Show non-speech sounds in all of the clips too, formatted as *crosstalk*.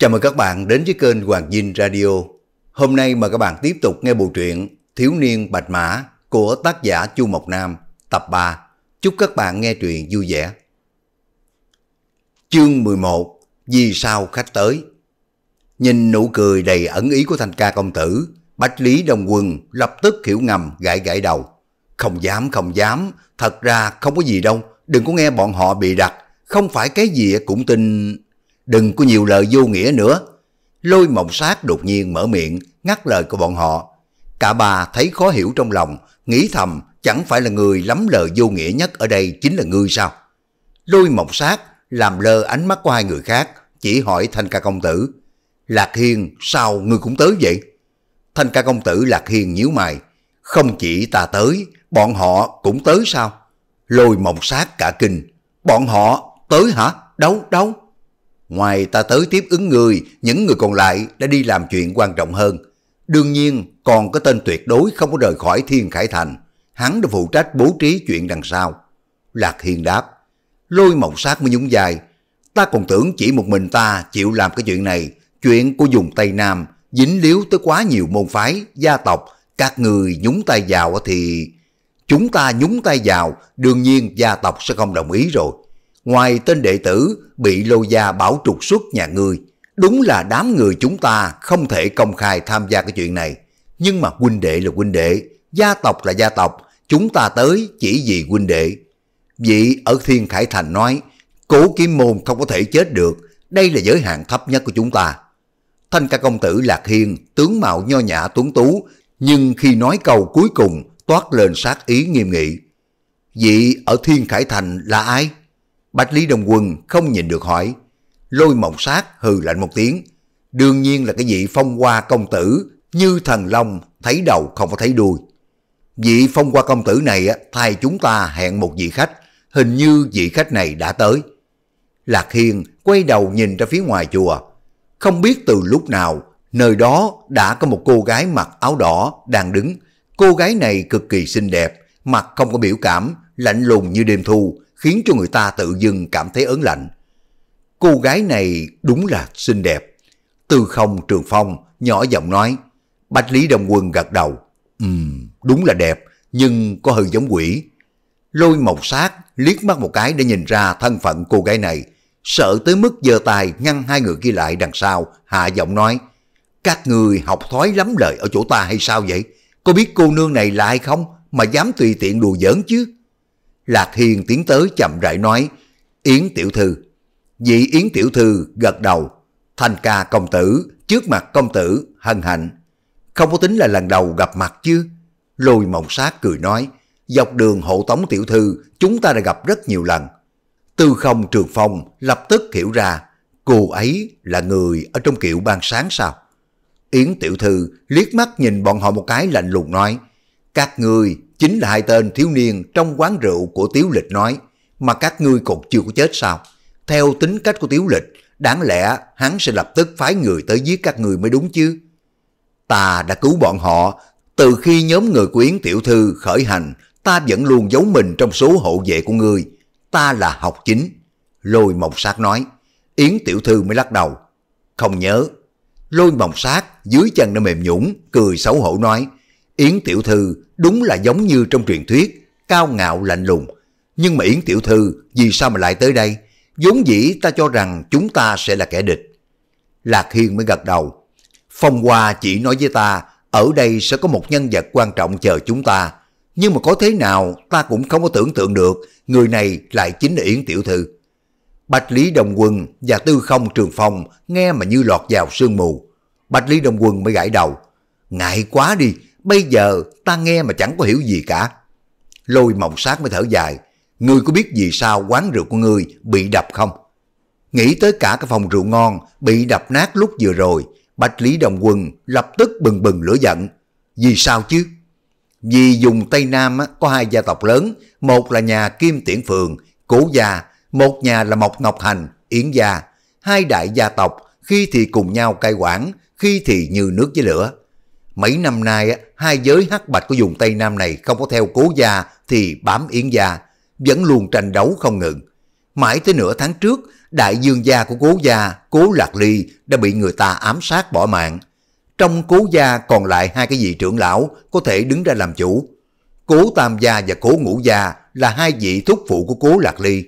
Chào mừng các bạn đến với kênh Hoàng Dinh Radio. Hôm nay mời các bạn tiếp tục nghe bộ truyện Thiếu niên Bạch Mã của tác giả Chu Mộc Nam, tập 3. Chúc các bạn nghe truyện vui vẻ. Chương 11 Vì sao khách tới Nhìn nụ cười đầy ẩn ý của thanh ca công tử, Bạch Lý Đồng Quân lập tức hiểu ngầm gãi gãi đầu. Không dám, không dám, thật ra không có gì đâu, đừng có nghe bọn họ bị đặt, không phải cái gì cũng tin đừng có nhiều lời vô nghĩa nữa. Lôi mộng sát đột nhiên mở miệng, ngắt lời của bọn họ. Cả ba thấy khó hiểu trong lòng, nghĩ thầm chẳng phải là người lắm lời vô nghĩa nhất ở đây chính là ngươi sao? Lôi mộng sát làm lơ ánh mắt của hai người khác, chỉ hỏi Thanh ca công tử. Lạc Hiên sao ngươi cũng tới vậy? Thanh ca công tử Lạc Hiên nhíu mày. Không chỉ ta tới, bọn họ cũng tới sao? Lôi mộng sát cả kinh. Bọn họ tới hả? Đâu, đâu? Ngoài ta tới tiếp ứng người, những người còn lại đã đi làm chuyện quan trọng hơn. Đương nhiên, còn có tên tuyệt đối không có rời khỏi Thiên Khải Thành. Hắn đã phụ trách bố trí chuyện đằng sau. Lạc hiền đáp, lôi mộng sát mới nhúng dài. Ta còn tưởng chỉ một mình ta chịu làm cái chuyện này. Chuyện của dùng Tây Nam dính líu tới quá nhiều môn phái, gia tộc. Các người nhúng tay vào thì... Chúng ta nhúng tay vào, đương nhiên gia tộc sẽ không đồng ý rồi ngoài tên đệ tử bị lô gia bảo trục xuất nhà ngươi, đúng là đám người chúng ta không thể công khai tham gia cái chuyện này. Nhưng mà huynh đệ là huynh đệ, gia tộc là gia tộc, chúng ta tới chỉ vì huynh đệ. Vị ở Thiên Khải Thành nói, cố kiếm môn không có thể chết được, đây là giới hạn thấp nhất của chúng ta. Thanh ca công tử Lạc Hiên, tướng mạo nho nhã tuấn tú, nhưng khi nói câu cuối cùng toát lên sát ý nghiêm nghị. Vị ở Thiên Khải Thành là ai? Bạch Lý Đồng Quân không nhìn được hỏi. Lôi mộng sát hừ lạnh một tiếng. Đương nhiên là cái vị phong hoa công tử như thần long thấy đầu không có thấy đuôi. Vị phong hoa công tử này thay chúng ta hẹn một vị khách. Hình như vị khách này đã tới. Lạc Hiên quay đầu nhìn ra phía ngoài chùa. Không biết từ lúc nào Nơi đó đã có một cô gái mặc áo đỏ đang đứng. Cô gái này cực kỳ xinh đẹp, mặt không có biểu cảm, lạnh lùng như đêm thu, khiến cho người ta tự dưng cảm thấy ớn lạnh. Cô gái này đúng là xinh đẹp. Từ không trường phong nhỏ giọng nói, Bạch Lý Đông Quân gật đầu. Ừm, đúng là đẹp, nhưng có hơi giống quỷ. Lôi mộc sát, liếc mắt một cái để nhìn ra thân phận cô gái này. Sợ tới mức giơ tay ngăn hai người kia lại đằng sau, hạ giọng nói, Các người học thói lắm lời ở chỗ ta hay sao vậy? Có biết cô nương này là ai không mà dám tùy tiện đùa giỡn chứ? Lạc Hiền tiến tới chậm rãi nói, Yến Tiểu Thư. Vị Yến Tiểu Thư gật đầu, Thanh ca công tử, trước mặt công tử, hân hạnh. Không có tính là lần đầu gặp mặt chứ. Lôi mộng sát cười nói, dọc đường hộ tống tiểu thư, chúng ta đã gặp rất nhiều lần. Tư không trường phong lập tức hiểu ra, cô ấy là người ở trong kiệu ban sáng sao? Yến tiểu thư liếc mắt nhìn bọn họ một cái lạnh lùng nói, các người Chính là hai tên thiếu niên trong quán rượu của Tiếu Lịch nói, mà các ngươi còn chưa có chết sao? Theo tính cách của Tiếu Lịch, đáng lẽ hắn sẽ lập tức phái người tới giết các ngươi mới đúng chứ. Ta đã cứu bọn họ, từ khi nhóm người của Yến Tiểu Thư khởi hành, ta vẫn luôn giấu mình trong số hộ vệ của ngươi. Ta là học chính. Lôi Mộc Sát nói, Yến Tiểu Thư mới lắc đầu. Không nhớ. Lôi Mộc Sát dưới chân nó mềm nhũng, cười xấu hổ nói, Yến Tiểu Thư đúng là giống như trong truyền thuyết, cao ngạo lạnh lùng. Nhưng mà Yến Tiểu Thư vì sao mà lại tới đây? vốn dĩ ta cho rằng chúng ta sẽ là kẻ địch. Lạc Hiên mới gật đầu. Phong Hoa chỉ nói với ta, ở đây sẽ có một nhân vật quan trọng chờ chúng ta. Nhưng mà có thế nào ta cũng không có tưởng tượng được, người này lại chính là Yến Tiểu Thư. Bạch Lý Đồng Quân và Tư Không Trường Phong nghe mà như lọt vào sương mù. Bạch Lý Đồng Quân mới gãi đầu. Ngại quá đi, Bây giờ ta nghe mà chẳng có hiểu gì cả. Lôi mộng sát mới thở dài. Ngươi có biết vì sao quán rượu của ngươi bị đập không? Nghĩ tới cả cái phòng rượu ngon bị đập nát lúc vừa rồi, Bạch Lý Đồng Quân lập tức bừng bừng lửa giận. Vì sao chứ? Vì dùng Tây Nam có hai gia tộc lớn, một là nhà Kim Tiễn Phường, Cố Gia, một nhà là Mộc Ngọc Hành, Yến Gia. Hai đại gia tộc khi thì cùng nhau cai quản, khi thì như nước với lửa. Mấy năm nay hai giới hắc bạch của vùng Tây Nam này không có theo cố gia thì bám yến gia, vẫn luôn tranh đấu không ngừng. Mãi tới nửa tháng trước, đại dương gia của cố gia, cố lạc ly đã bị người ta ám sát bỏ mạng. Trong cố gia còn lại hai cái vị trưởng lão có thể đứng ra làm chủ. Cố tam gia và cố ngũ gia là hai vị thúc phụ của cố lạc ly.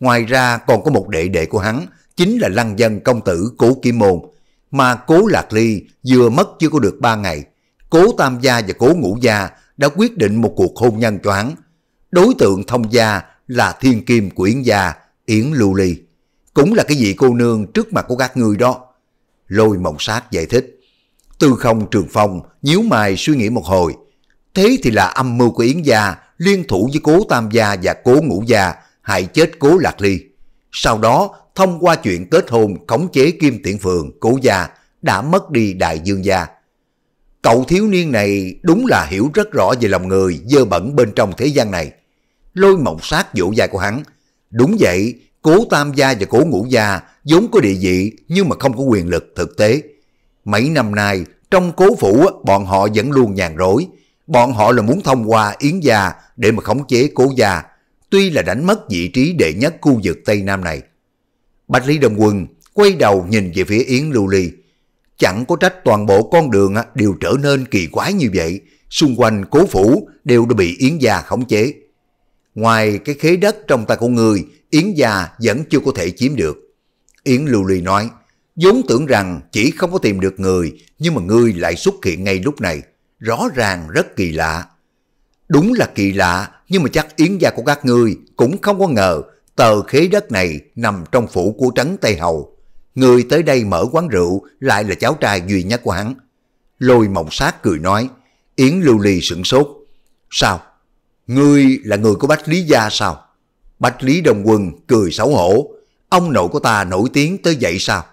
Ngoài ra còn có một đệ đệ của hắn, chính là lăng dân công tử cố kim môn. Mà cố lạc ly vừa mất chưa có được ba ngày, Cố Tam Gia và Cố Ngũ Gia đã quyết định một cuộc hôn nhân choáng. Đối tượng thông gia là thiên kim của Yến Gia, Yến Lưu Ly. Cũng là cái vị cô nương trước mặt của các ngươi đó. Lôi mộng sát giải thích. Tư không trường phong nhíu mày suy nghĩ một hồi. Thế thì là âm mưu của Yến Gia liên thủ với cố Tam Gia và cố Ngũ Gia hại chết cố Lạc Ly. Sau đó thông qua chuyện kết hôn khống chế Kim Tiễn Phường, cố gia đã mất đi Đại Dương Gia Cậu thiếu niên này đúng là hiểu rất rõ về lòng người dơ bẩn bên trong thế gian này. Lôi mộng sát vỗ dài của hắn. Đúng vậy, cố tam gia và cố ngũ gia vốn có địa vị nhưng mà không có quyền lực thực tế. Mấy năm nay, trong cố phủ bọn họ vẫn luôn nhàn rỗi. Bọn họ là muốn thông qua yến gia để mà khống chế cố gia, tuy là đánh mất vị trí đệ nhất khu vực Tây Nam này. Bạch Lý Đồng Quân quay đầu nhìn về phía Yến Lưu Ly, Chẳng có trách toàn bộ con đường đều trở nên kỳ quái như vậy, xung quanh cố phủ đều đã bị Yến Gia khống chế. Ngoài cái khế đất trong tay của người, Yến Gia vẫn chưa có thể chiếm được. Yến Lưu Ly nói, vốn tưởng rằng chỉ không có tìm được người, nhưng mà người lại xuất hiện ngay lúc này, rõ ràng rất kỳ lạ. Đúng là kỳ lạ, nhưng mà chắc Yến Gia của các ngươi cũng không có ngờ tờ khế đất này nằm trong phủ của Trấn Tây Hầu. Người tới đây mở quán rượu lại là cháu trai duy nhất của hắn. Lôi mộng sát cười nói, Yến Lưu Ly sửng sốt. Sao? Ngươi là người của Bách Lý Gia sao? Bách Lý Đồng Quân cười xấu hổ. Ông nội của ta nổi tiếng tới vậy sao?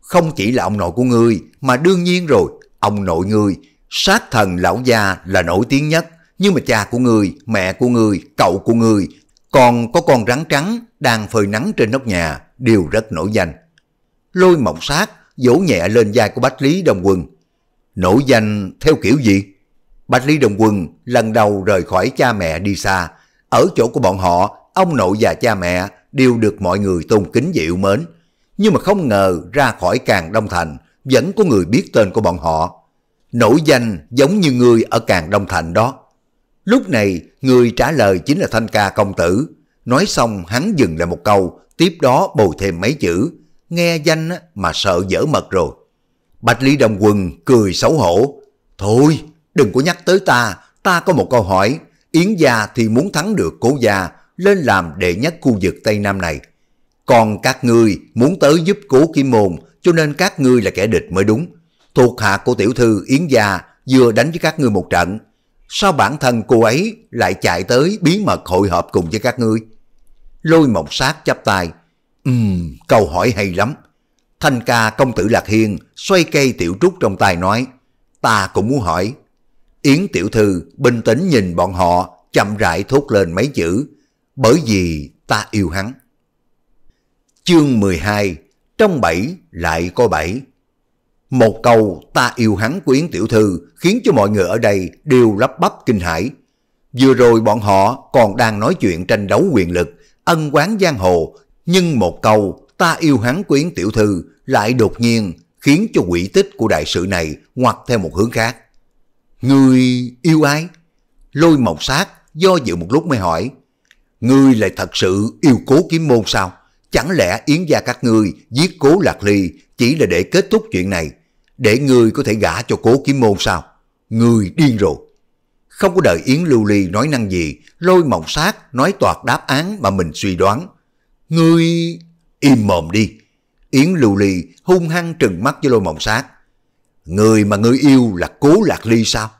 Không chỉ là ông nội của ngươi, mà đương nhiên rồi, ông nội ngươi, sát thần lão gia là nổi tiếng nhất. Nhưng mà cha của ngươi, mẹ của ngươi, cậu của ngươi, còn có con rắn trắng đang phơi nắng trên nóc nhà, đều rất nổi danh lôi mộng sát, vỗ nhẹ lên vai của Bách Lý Đồng Quân. Nổi danh theo kiểu gì? Bạch Lý Đồng Quân lần đầu rời khỏi cha mẹ đi xa. Ở chỗ của bọn họ, ông nội và cha mẹ đều được mọi người tôn kính dịu mến. Nhưng mà không ngờ ra khỏi Càng Đông Thành, vẫn có người biết tên của bọn họ. Nổi danh giống như người ở Càng Đông Thành đó. Lúc này, người trả lời chính là Thanh Ca Công Tử. Nói xong hắn dừng lại một câu, tiếp đó bồi thêm mấy chữ nghe danh mà sợ dở mật rồi. Bạch Lý Đồng Quân cười xấu hổ. Thôi, đừng có nhắc tới ta, ta có một câu hỏi. Yến gia thì muốn thắng được cố gia lên làm đệ nhất khu vực Tây Nam này. Còn các ngươi muốn tới giúp cố kim môn cho nên các ngươi là kẻ địch mới đúng. Thuộc hạ của tiểu thư Yến gia vừa đánh với các ngươi một trận. Sao bản thân cô ấy lại chạy tới bí mật hội họp cùng với các ngươi? Lôi mộng sát chắp tay, Ừm, câu hỏi hay lắm. Thanh ca công tử Lạc Hiên xoay cây tiểu trúc trong tay nói. Ta cũng muốn hỏi. Yến tiểu thư bình tĩnh nhìn bọn họ chậm rãi thốt lên mấy chữ. Bởi vì ta yêu hắn. Chương 12 Trong bảy lại có bảy Một câu ta yêu hắn của Yến Tiểu Thư khiến cho mọi người ở đây đều lắp bắp kinh hãi. Vừa rồi bọn họ còn đang nói chuyện tranh đấu quyền lực, ân quán giang hồ, nhưng một câu ta yêu hắn quyến tiểu thư lại đột nhiên khiến cho quỷ tích của đại sự này ngoặt theo một hướng khác. Người yêu ai? Lôi mộc sát do dự một lúc mới hỏi. Ngươi lại thật sự yêu cố kiếm môn sao? Chẳng lẽ yến gia các ngươi giết cố lạc ly chỉ là để kết thúc chuyện này? Để ngươi có thể gả cho cố kiếm môn sao? Ngươi điên rồi. Không có đợi Yến Lưu Ly nói năng gì, lôi mộng sát nói toạt đáp án mà mình suy đoán. Ngươi... Im mồm đi. Yến lưu ly hung hăng trừng mắt với lôi mộng sát. Người mà ngươi yêu là cố lạc ly sao?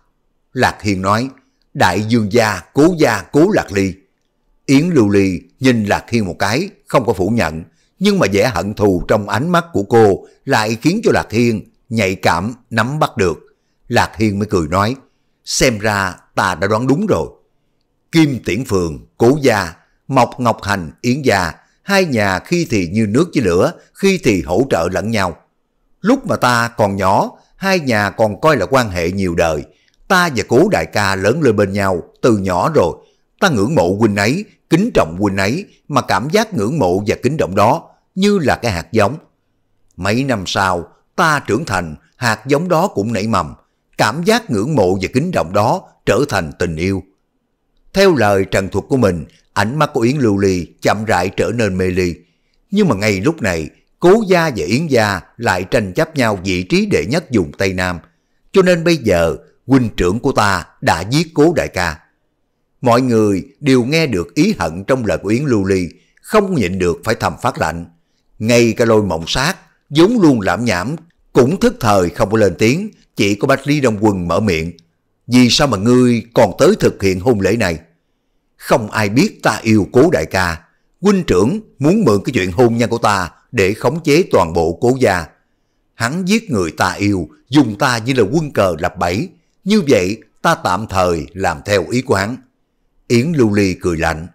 Lạc hiền nói, đại dương gia, cố gia, cố lạc ly. Yến lưu ly nhìn lạc hiên một cái, không có phủ nhận, nhưng mà vẻ hận thù trong ánh mắt của cô lại khiến cho lạc hiên nhạy cảm, nắm bắt được. Lạc hiên mới cười nói, xem ra ta đã đoán đúng rồi. Kim Tiễn Phường, Cố Gia, Mộc Ngọc Hành, Yến Gia hai nhà khi thì như nước với lửa, khi thì hỗ trợ lẫn nhau. Lúc mà ta còn nhỏ, hai nhà còn coi là quan hệ nhiều đời. Ta và cố đại ca lớn lên bên nhau từ nhỏ rồi. Ta ngưỡng mộ huynh ấy, kính trọng huynh ấy, mà cảm giác ngưỡng mộ và kính trọng đó như là cái hạt giống. Mấy năm sau, ta trưởng thành, hạt giống đó cũng nảy mầm. Cảm giác ngưỡng mộ và kính trọng đó trở thành tình yêu. Theo lời trần thuật của mình, Ánh mắt của Yến Lưu Ly chậm rãi trở nên mê ly. Nhưng mà ngay lúc này, Cố Gia và Yến Gia lại tranh chấp nhau vị trí đệ nhất vùng Tây Nam. Cho nên bây giờ, huynh trưởng của ta đã giết Cố Đại Ca. Mọi người đều nghe được ý hận trong lời của Yến Lưu Ly, không nhịn được phải thầm phát lạnh. Ngay cả lôi mộng sát, vốn luôn lãm nhảm, cũng thức thời không có lên tiếng, chỉ có Bạch Ly Đông Quân mở miệng. Vì sao mà ngươi còn tới thực hiện hôn lễ này? không ai biết ta yêu cố đại ca. Huynh trưởng muốn mượn cái chuyện hôn nhân của ta để khống chế toàn bộ cố gia. Hắn giết người ta yêu, dùng ta như là quân cờ lập bẫy. Như vậy, ta tạm thời làm theo ý của hắn. Yến Lưu Ly cười lạnh.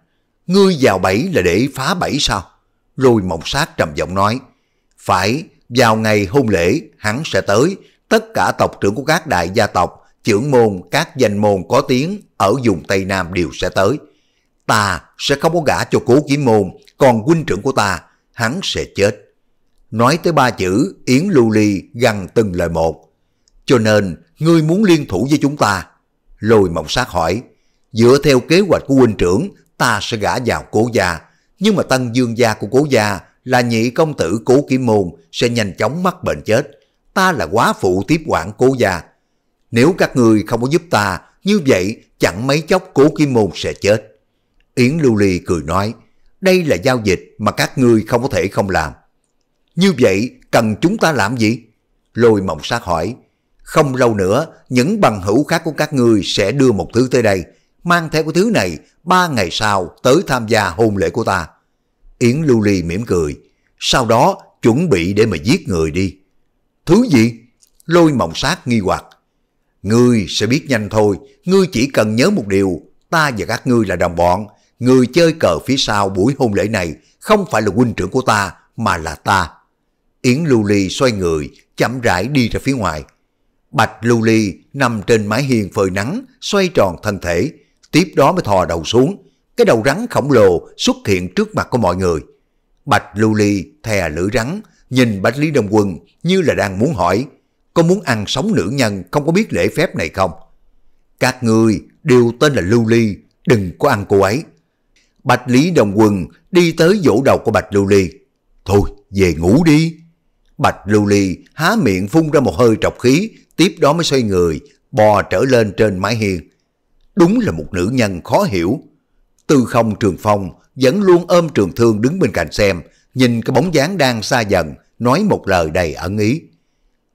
Ngươi vào bẫy là để phá bẫy sao? rồi mộng sát trầm giọng nói. Phải, vào ngày hôn lễ, hắn sẽ tới. Tất cả tộc trưởng của các đại gia tộc, trưởng môn, các danh môn có tiếng ở vùng Tây Nam đều sẽ tới ta sẽ không có gả cho cố kiếm môn, còn huynh trưởng của ta, hắn sẽ chết. Nói tới ba chữ, Yến Lưu Ly gần từng lời một. Cho nên, ngươi muốn liên thủ với chúng ta. Lôi mộng sát hỏi, dựa theo kế hoạch của huynh trưởng, ta sẽ gả vào cố gia. Nhưng mà tân dương gia của cố gia là nhị công tử cố kiếm môn sẽ nhanh chóng mắc bệnh chết. Ta là quá phụ tiếp quản cố gia. Nếu các người không có giúp ta, như vậy chẳng mấy chốc cố kim môn sẽ chết. Yến Lưu Ly cười nói, đây là giao dịch mà các ngươi không có thể không làm. Như vậy cần chúng ta làm gì? Lôi mộng sát hỏi, không lâu nữa những bằng hữu khác của các ngươi sẽ đưa một thứ tới đây, mang theo cái thứ này ba ngày sau tới tham gia hôn lễ của ta. Yến Lưu Ly mỉm cười, sau đó chuẩn bị để mà giết người đi. Thứ gì? Lôi mộng sát nghi hoặc. Ngươi sẽ biết nhanh thôi, ngươi chỉ cần nhớ một điều, ta và các ngươi là đồng bọn, người chơi cờ phía sau buổi hôn lễ này không phải là huynh trưởng của ta, mà là ta. Yến Lưu Ly xoay người, chậm rãi đi ra phía ngoài. Bạch Lưu Ly nằm trên mái hiên phơi nắng, xoay tròn thân thể, tiếp đó mới thò đầu xuống. Cái đầu rắn khổng lồ xuất hiện trước mặt của mọi người. Bạch Lưu Ly thè lưỡi rắn, nhìn Bạch Lý Đông Quân như là đang muốn hỏi, có muốn ăn sống nữ nhân không có biết lễ phép này không? Các người đều tên là Lưu Ly, đừng có ăn cô ấy. Bạch Lý Đồng Quân đi tới vỗ đầu của Bạch Lưu Ly. Thôi, về ngủ đi. Bạch Lưu Ly há miệng phun ra một hơi trọc khí, tiếp đó mới xoay người, bò trở lên trên mái hiên. Đúng là một nữ nhân khó hiểu. Tư không trường phong vẫn luôn ôm trường thương đứng bên cạnh xem, nhìn cái bóng dáng đang xa dần, nói một lời đầy ẩn ý.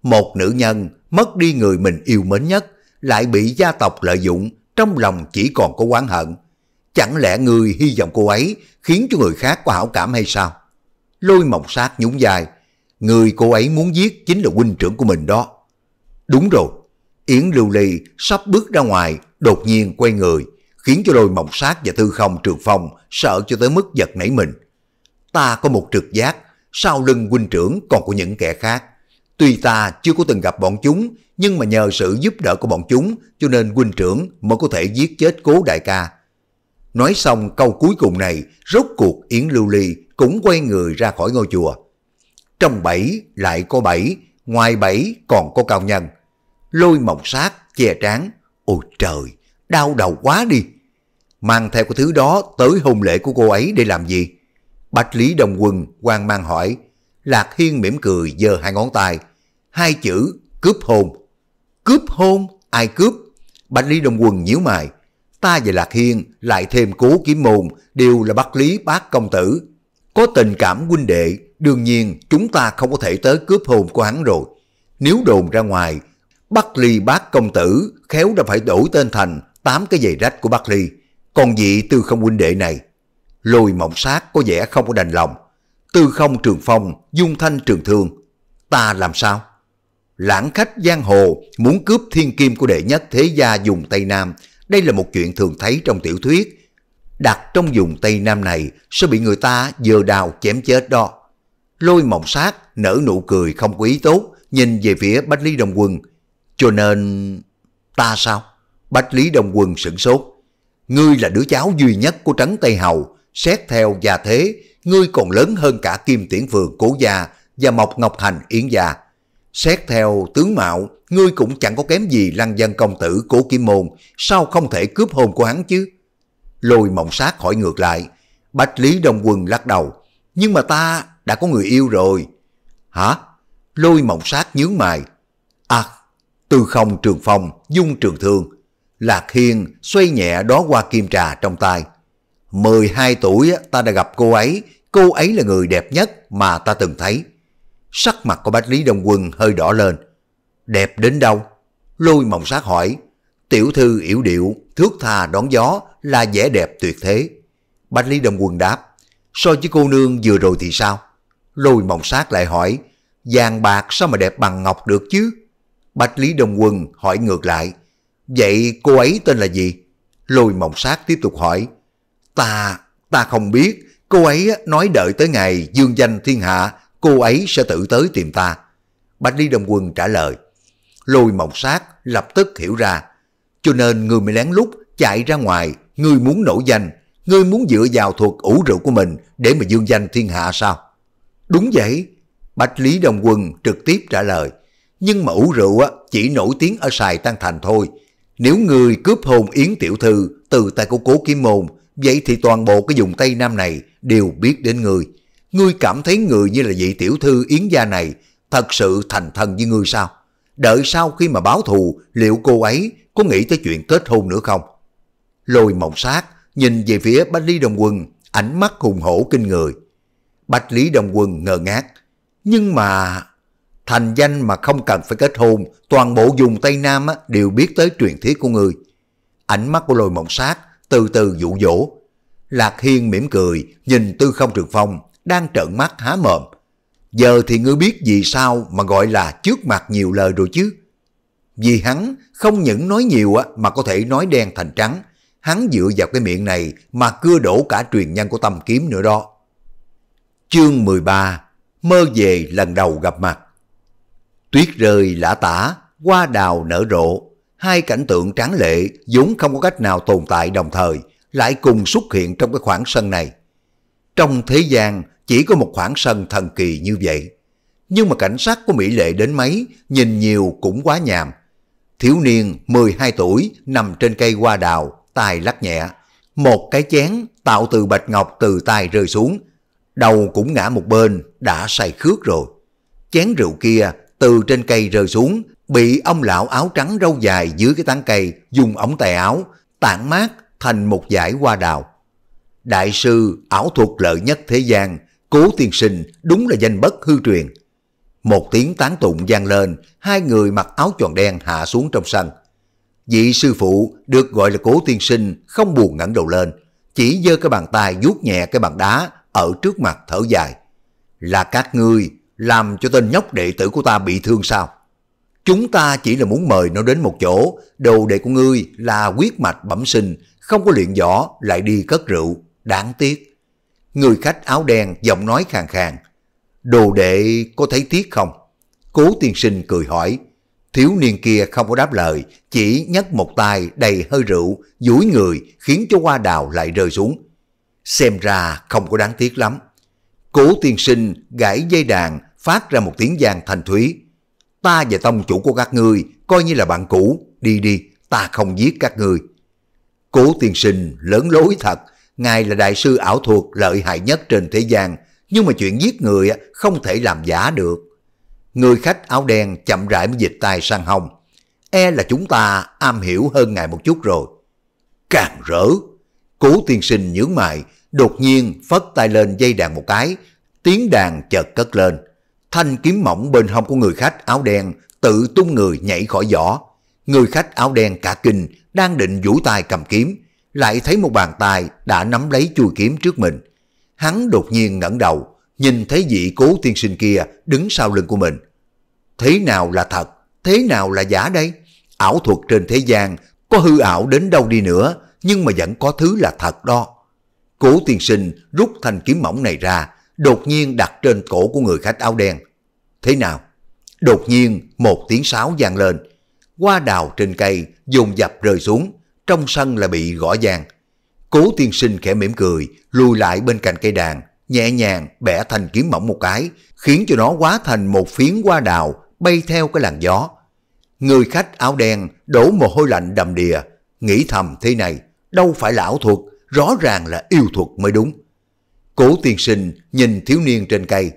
Một nữ nhân mất đi người mình yêu mến nhất, lại bị gia tộc lợi dụng, trong lòng chỉ còn có oán hận. Chẳng lẽ người hy vọng cô ấy khiến cho người khác có hảo cảm hay sao? Lôi mộc sát nhún dài. Người cô ấy muốn giết chính là huynh trưởng của mình đó. Đúng rồi. Yến Lưu Ly sắp bước ra ngoài, đột nhiên quay người, khiến cho lôi mộc sát và thư không trường phong sợ cho tới mức giật nảy mình. Ta có một trực giác, sau lưng huynh trưởng còn của những kẻ khác. Tuy ta chưa có từng gặp bọn chúng, nhưng mà nhờ sự giúp đỡ của bọn chúng cho nên huynh trưởng mới có thể giết chết cố đại ca. Nói xong câu cuối cùng này, rốt cuộc Yến Lưu Ly cũng quay người ra khỏi ngôi chùa. Trong bẫy lại có bẫy, ngoài bẫy còn có cao nhân. Lôi mọc sát, che trán. Ôi trời, đau đầu quá đi. Mang theo cái thứ đó tới hôn lễ của cô ấy để làm gì? Bạch Lý Đồng Quân quan mang hỏi. Lạc Hiên mỉm cười giơ hai ngón tay. Hai chữ cướp hôn. Cướp hôn? Ai cướp? Bạch Lý Đồng Quân nhíu mày ta và Lạc Hiên lại thêm cố kiếm môn đều là bắt lý bác công tử. Có tình cảm huynh đệ, đương nhiên chúng ta không có thể tới cướp hồn của hắn rồi. Nếu đồn ra ngoài, Bắc Ly bác công tử khéo đã phải đổi tên thành tám cái giày rách của Bắc Ly. Còn vị tư không huynh đệ này, lôi mộng sát có vẻ không có đành lòng. Tư không trường phong, dung thanh trường thương. Ta làm sao? Lãng khách giang hồ muốn cướp thiên kim của đệ nhất thế gia dùng Tây Nam đây là một chuyện thường thấy trong tiểu thuyết. Đặt trong vùng Tây Nam này sẽ bị người ta dừa đào chém chết đó. Lôi mộng sát nở nụ cười không có ý tốt nhìn về phía Bách Lý Đông Quân. Cho nên... ta sao? Bách Lý Đông Quân sửng sốt. Ngươi là đứa cháu duy nhất của Trấn Tây Hầu. Xét theo gia thế, ngươi còn lớn hơn cả Kim Tiễn Phường Cố Gia và Mộc Ngọc Hành Yến Gia. Xét theo tướng mạo, ngươi cũng chẳng có kém gì lăng dân công tử của Kim Môn, sao không thể cướp hôn của hắn chứ? Lôi mộng sát hỏi ngược lại, bạch Lý Đông Quân lắc đầu, nhưng mà ta đã có người yêu rồi. Hả? Lôi mộng sát nhướng mày. À, từ không trường phong, dung trường thương. Lạc Hiên xoay nhẹ đó qua kim trà trong tay. 12 tuổi ta đã gặp cô ấy, cô ấy là người đẹp nhất mà ta từng thấy. Sắc mặt của Bách Lý Đông Quân hơi đỏ lên. Đẹp đến đâu? Lôi mộng sát hỏi. Tiểu thư yểu điệu, thước thà đón gió là vẻ đẹp tuyệt thế. Bách Lý Đông Quân đáp. So với cô nương vừa rồi thì sao? Lôi mộng sát lại hỏi. Vàng bạc sao mà đẹp bằng ngọc được chứ? Bạch Lý Đông Quân hỏi ngược lại. Vậy cô ấy tên là gì? Lôi mộng sát tiếp tục hỏi. Ta, ta không biết. Cô ấy nói đợi tới ngày dương danh thiên hạ cô ấy sẽ tự tới tìm ta. Bạch Lý Đông Quân trả lời. Lôi mộc sát lập tức hiểu ra. Cho nên người mới lén lút chạy ra ngoài, người muốn nổi danh, người muốn dựa vào thuật ủ rượu của mình để mà dương danh thiên hạ sao? Đúng vậy. Bạch Lý Đông Quân trực tiếp trả lời. Nhưng mà ủ rượu chỉ nổi tiếng ở Sài Tăng Thành thôi. Nếu người cướp hồn Yến Tiểu Thư từ tay của Cố Kim Môn, vậy thì toàn bộ cái vùng Tây Nam này đều biết đến người. Ngươi cảm thấy người như là vị tiểu thư Yến gia này thật sự thành thân với ngươi sao? Đợi sau khi mà báo thù, liệu cô ấy có nghĩ tới chuyện kết hôn nữa không? Lôi mộng sát, nhìn về phía Bách Lý Đông Quân, ánh mắt hùng hổ kinh người. Bách Lý Đông Quân ngờ ngác. Nhưng mà... Thành danh mà không cần phải kết hôn, toàn bộ vùng Tây Nam đều biết tới truyền thuyết của người. Ánh mắt của lôi mộng sát từ từ dụ dỗ. Lạc Hiên mỉm cười, nhìn Tư Không Trường Phong, đang trợn mắt há mồm. Giờ thì ngươi biết vì sao mà gọi là trước mặt nhiều lời rồi chứ. Vì hắn không những nói nhiều á mà có thể nói đen thành trắng. Hắn dựa vào cái miệng này mà cưa đổ cả truyền nhân của tâm kiếm nữa đó. Chương 13 Mơ về lần đầu gặp mặt Tuyết rơi lã tả, hoa đào nở rộ. Hai cảnh tượng tráng lệ vốn không có cách nào tồn tại đồng thời lại cùng xuất hiện trong cái khoảng sân này. Trong thế gian chỉ có một khoảng sân thần kỳ như vậy. Nhưng mà cảnh sát của Mỹ Lệ đến mấy, nhìn nhiều cũng quá nhàm. Thiếu niên 12 tuổi nằm trên cây hoa đào, tay lắc nhẹ. Một cái chén tạo từ bạch ngọc từ tay rơi xuống. Đầu cũng ngã một bên, đã say khước rồi. Chén rượu kia từ trên cây rơi xuống, bị ông lão áo trắng râu dài dưới cái tán cây dùng ống tay áo, tản mát thành một dải hoa đào. Đại sư ảo thuật lợi nhất thế gian Cố tiên sinh đúng là danh bất hư truyền. Một tiếng tán tụng vang lên, hai người mặc áo tròn đen hạ xuống trong sân. Vị sư phụ được gọi là cố tiên sinh không buồn ngẩng đầu lên, chỉ giơ cái bàn tay vuốt nhẹ cái bàn đá ở trước mặt thở dài. Là các ngươi làm cho tên nhóc đệ tử của ta bị thương sao? Chúng ta chỉ là muốn mời nó đến một chỗ, đồ đệ của ngươi là quyết mạch bẩm sinh, không có luyện võ lại đi cất rượu, đáng tiếc Người khách áo đen giọng nói khàn khàn. Đồ đệ có thấy tiếc không? Cố tiên sinh cười hỏi. Thiếu niên kia không có đáp lời, chỉ nhấc một tay đầy hơi rượu, duỗi người khiến cho hoa đào lại rơi xuống. Xem ra không có đáng tiếc lắm. Cố tiên sinh gãy dây đàn phát ra một tiếng vang thanh thúy. Ta và tông chủ của các ngươi coi như là bạn cũ, đi đi, ta không giết các ngươi. Cố tiên sinh lớn lối thật, Ngài là đại sư ảo thuật lợi hại nhất trên thế gian, nhưng mà chuyện giết người không thể làm giả được. Người khách áo đen chậm rãi mới dịch tay sang hồng, E là chúng ta am hiểu hơn ngài một chút rồi. Càng rỡ! Cố tiên sinh nhướng mày, đột nhiên phất tay lên dây đàn một cái, tiếng đàn chợt cất lên. Thanh kiếm mỏng bên hông của người khách áo đen tự tung người nhảy khỏi vỏ. Người khách áo đen cả kinh đang định vũ tay cầm kiếm lại thấy một bàn tay đã nắm lấy chuôi kiếm trước mình. Hắn đột nhiên ngẩng đầu, nhìn thấy vị cố tiên sinh kia đứng sau lưng của mình. Thế nào là thật, thế nào là giả đây? Ảo thuật trên thế gian có hư ảo đến đâu đi nữa, nhưng mà vẫn có thứ là thật đó. Cố tiên sinh rút thanh kiếm mỏng này ra, đột nhiên đặt trên cổ của người khách áo đen. Thế nào? Đột nhiên một tiếng sáo vang lên, hoa đào trên cây dùng dập rơi xuống, trong sân là bị gõ giang. Cố tiên sinh khẽ mỉm cười, lùi lại bên cạnh cây đàn, nhẹ nhàng bẻ thành kiếm mỏng một cái, khiến cho nó quá thành một phiến hoa đào bay theo cái làn gió. Người khách áo đen đổ mồ hôi lạnh đầm đìa, nghĩ thầm thế này, đâu phải là ảo thuật, rõ ràng là yêu thuật mới đúng. Cố tiên sinh nhìn thiếu niên trên cây,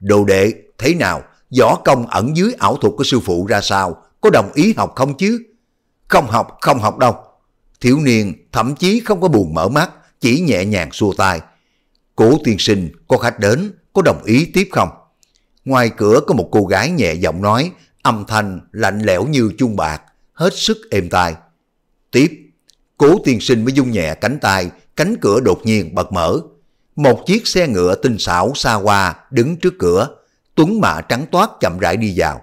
đồ đệ thế nào, võ công ẩn dưới ảo thuật của sư phụ ra sao, có đồng ý học không chứ? Không học, không học đâu. Thiếu niên thậm chí không có buồn mở mắt, chỉ nhẹ nhàng xua tay. Cố tiên sinh có khách đến, có đồng ý tiếp không? Ngoài cửa có một cô gái nhẹ giọng nói, âm thanh lạnh lẽo như chuông bạc, hết sức êm tai. Tiếp, cố tiên sinh mới dung nhẹ cánh tay, cánh cửa đột nhiên bật mở. Một chiếc xe ngựa tinh xảo xa hoa đứng trước cửa, tuấn mã trắng toát chậm rãi đi vào.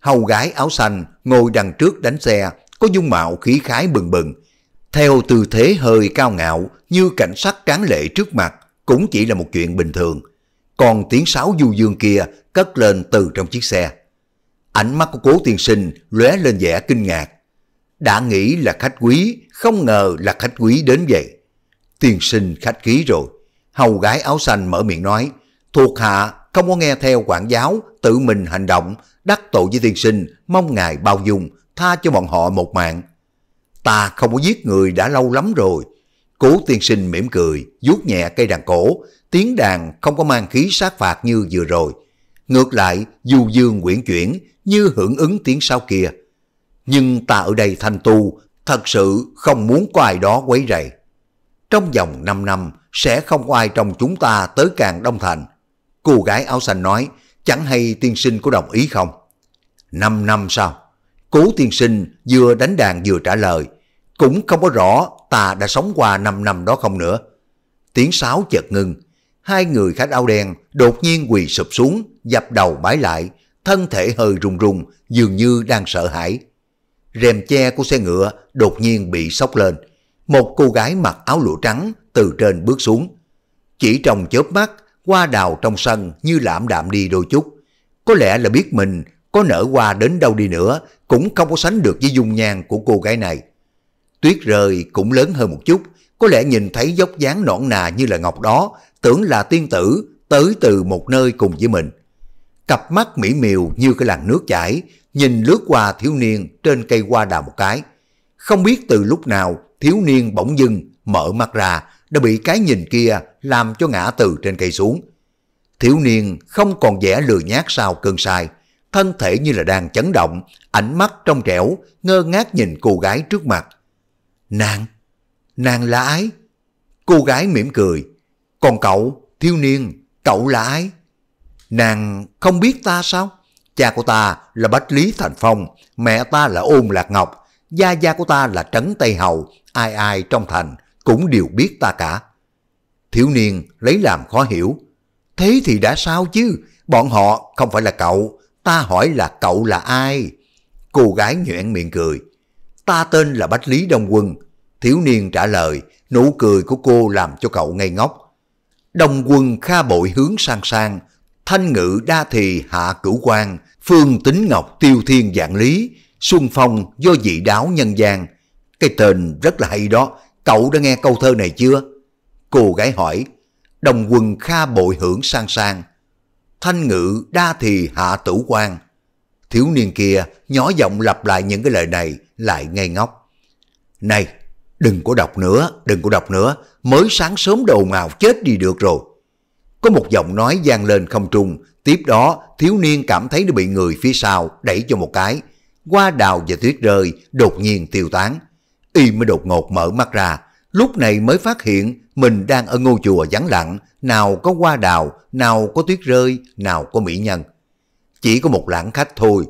Hầu gái áo xanh ngồi đằng trước đánh xe, có dung mạo khí khái bừng bừng, theo tư thế hơi cao ngạo như cảnh sát cán lệ trước mặt cũng chỉ là một chuyện bình thường. Còn tiếng sáo du dương kia cất lên từ trong chiếc xe. Ánh mắt của cố tiên sinh lóe lên vẻ kinh ngạc. Đã nghĩ là khách quý, không ngờ là khách quý đến vậy. Tiên sinh khách khí rồi. Hầu gái áo xanh mở miệng nói, thuộc hạ không có nghe theo quản giáo, tự mình hành động, đắc tội với tiên sinh, mong ngài bao dung, tha cho bọn họ một mạng ta không có giết người đã lâu lắm rồi. Cố tiên sinh mỉm cười, vuốt nhẹ cây đàn cổ, tiếng đàn không có mang khí sát phạt như vừa rồi. Ngược lại, dù dương quyển chuyển như hưởng ứng tiếng sau kia. Nhưng ta ở đây thanh tu, thật sự không muốn có ai đó quấy rầy. Trong vòng 5 năm, sẽ không có ai trong chúng ta tới càng đông thành. Cô gái áo xanh nói, chẳng hay tiên sinh có đồng ý không? 5 năm sau, Cố tiên sinh vừa đánh đàn vừa trả lời, cũng không có rõ ta đã sống qua 5 năm đó không nữa. Tiếng sáo chợt ngừng, hai người khách áo đen đột nhiên quỳ sụp xuống, dập đầu bái lại, thân thể hơi rung rung, dường như đang sợ hãi. Rèm che của xe ngựa đột nhiên bị sốc lên, một cô gái mặc áo lụa trắng từ trên bước xuống. Chỉ trong chớp mắt, qua đào trong sân như lãm đạm đi đôi chút. Có lẽ là biết mình có nở hoa đến đâu đi nữa cũng không có sánh được với dung nhan của cô gái này. Tuyết rơi cũng lớn hơn một chút, có lẽ nhìn thấy dốc dáng nõn nà như là ngọc đó, tưởng là tiên tử tới từ một nơi cùng với mình. Cặp mắt mỹ miều như cái làn nước chảy, nhìn lướt qua thiếu niên trên cây hoa đào một cái. Không biết từ lúc nào thiếu niên bỗng dưng mở mắt ra đã bị cái nhìn kia làm cho ngã từ trên cây xuống. Thiếu niên không còn vẻ lừa nhát sao cơn sai, thân thể như là đang chấn động, ánh mắt trong trẻo, ngơ ngác nhìn cô gái trước mặt. Nàng, nàng là ai? Cô gái mỉm cười, còn cậu, thiếu niên, cậu là ai? Nàng không biết ta sao? Cha của ta là Bách Lý Thành Phong, mẹ ta là Ôn Lạc Ngọc, gia gia của ta là Trấn Tây Hầu, ai ai trong thành cũng đều biết ta cả. Thiếu niên lấy làm khó hiểu. Thế thì đã sao chứ, bọn họ không phải là cậu, ta hỏi là cậu là ai? Cô gái nhoẹn miệng cười, ta tên là Bách Lý Đông Quân. Thiếu niên trả lời, nụ cười của cô làm cho cậu ngây ngốc. Đông Quân kha bội hướng sang sang, thanh ngữ đa thì hạ cửu quan, phương tính ngọc tiêu thiên dạng lý, xuân phong do dị đáo nhân gian. Cái tên rất là hay đó, cậu đã nghe câu thơ này chưa? Cô gái hỏi, đông quân kha bội hưởng sang sang, thanh ngự đa thì hạ tử quan. Thiếu niên kia nhỏ giọng lặp lại những cái lời này lại ngây ngốc. Này, đừng có đọc nữa, đừng có đọc nữa, mới sáng sớm đầu ngào chết đi được rồi. Có một giọng nói vang lên không trung, tiếp đó thiếu niên cảm thấy nó bị người phía sau đẩy cho một cái. Qua đào và tuyết rơi đột nhiên tiêu tán. Y mới đột ngột mở mắt ra, lúc này mới phát hiện mình đang ở ngôi chùa vắng lặng, nào có hoa đào, nào có tuyết rơi, nào có mỹ nhân. Chỉ có một lãng khách thôi.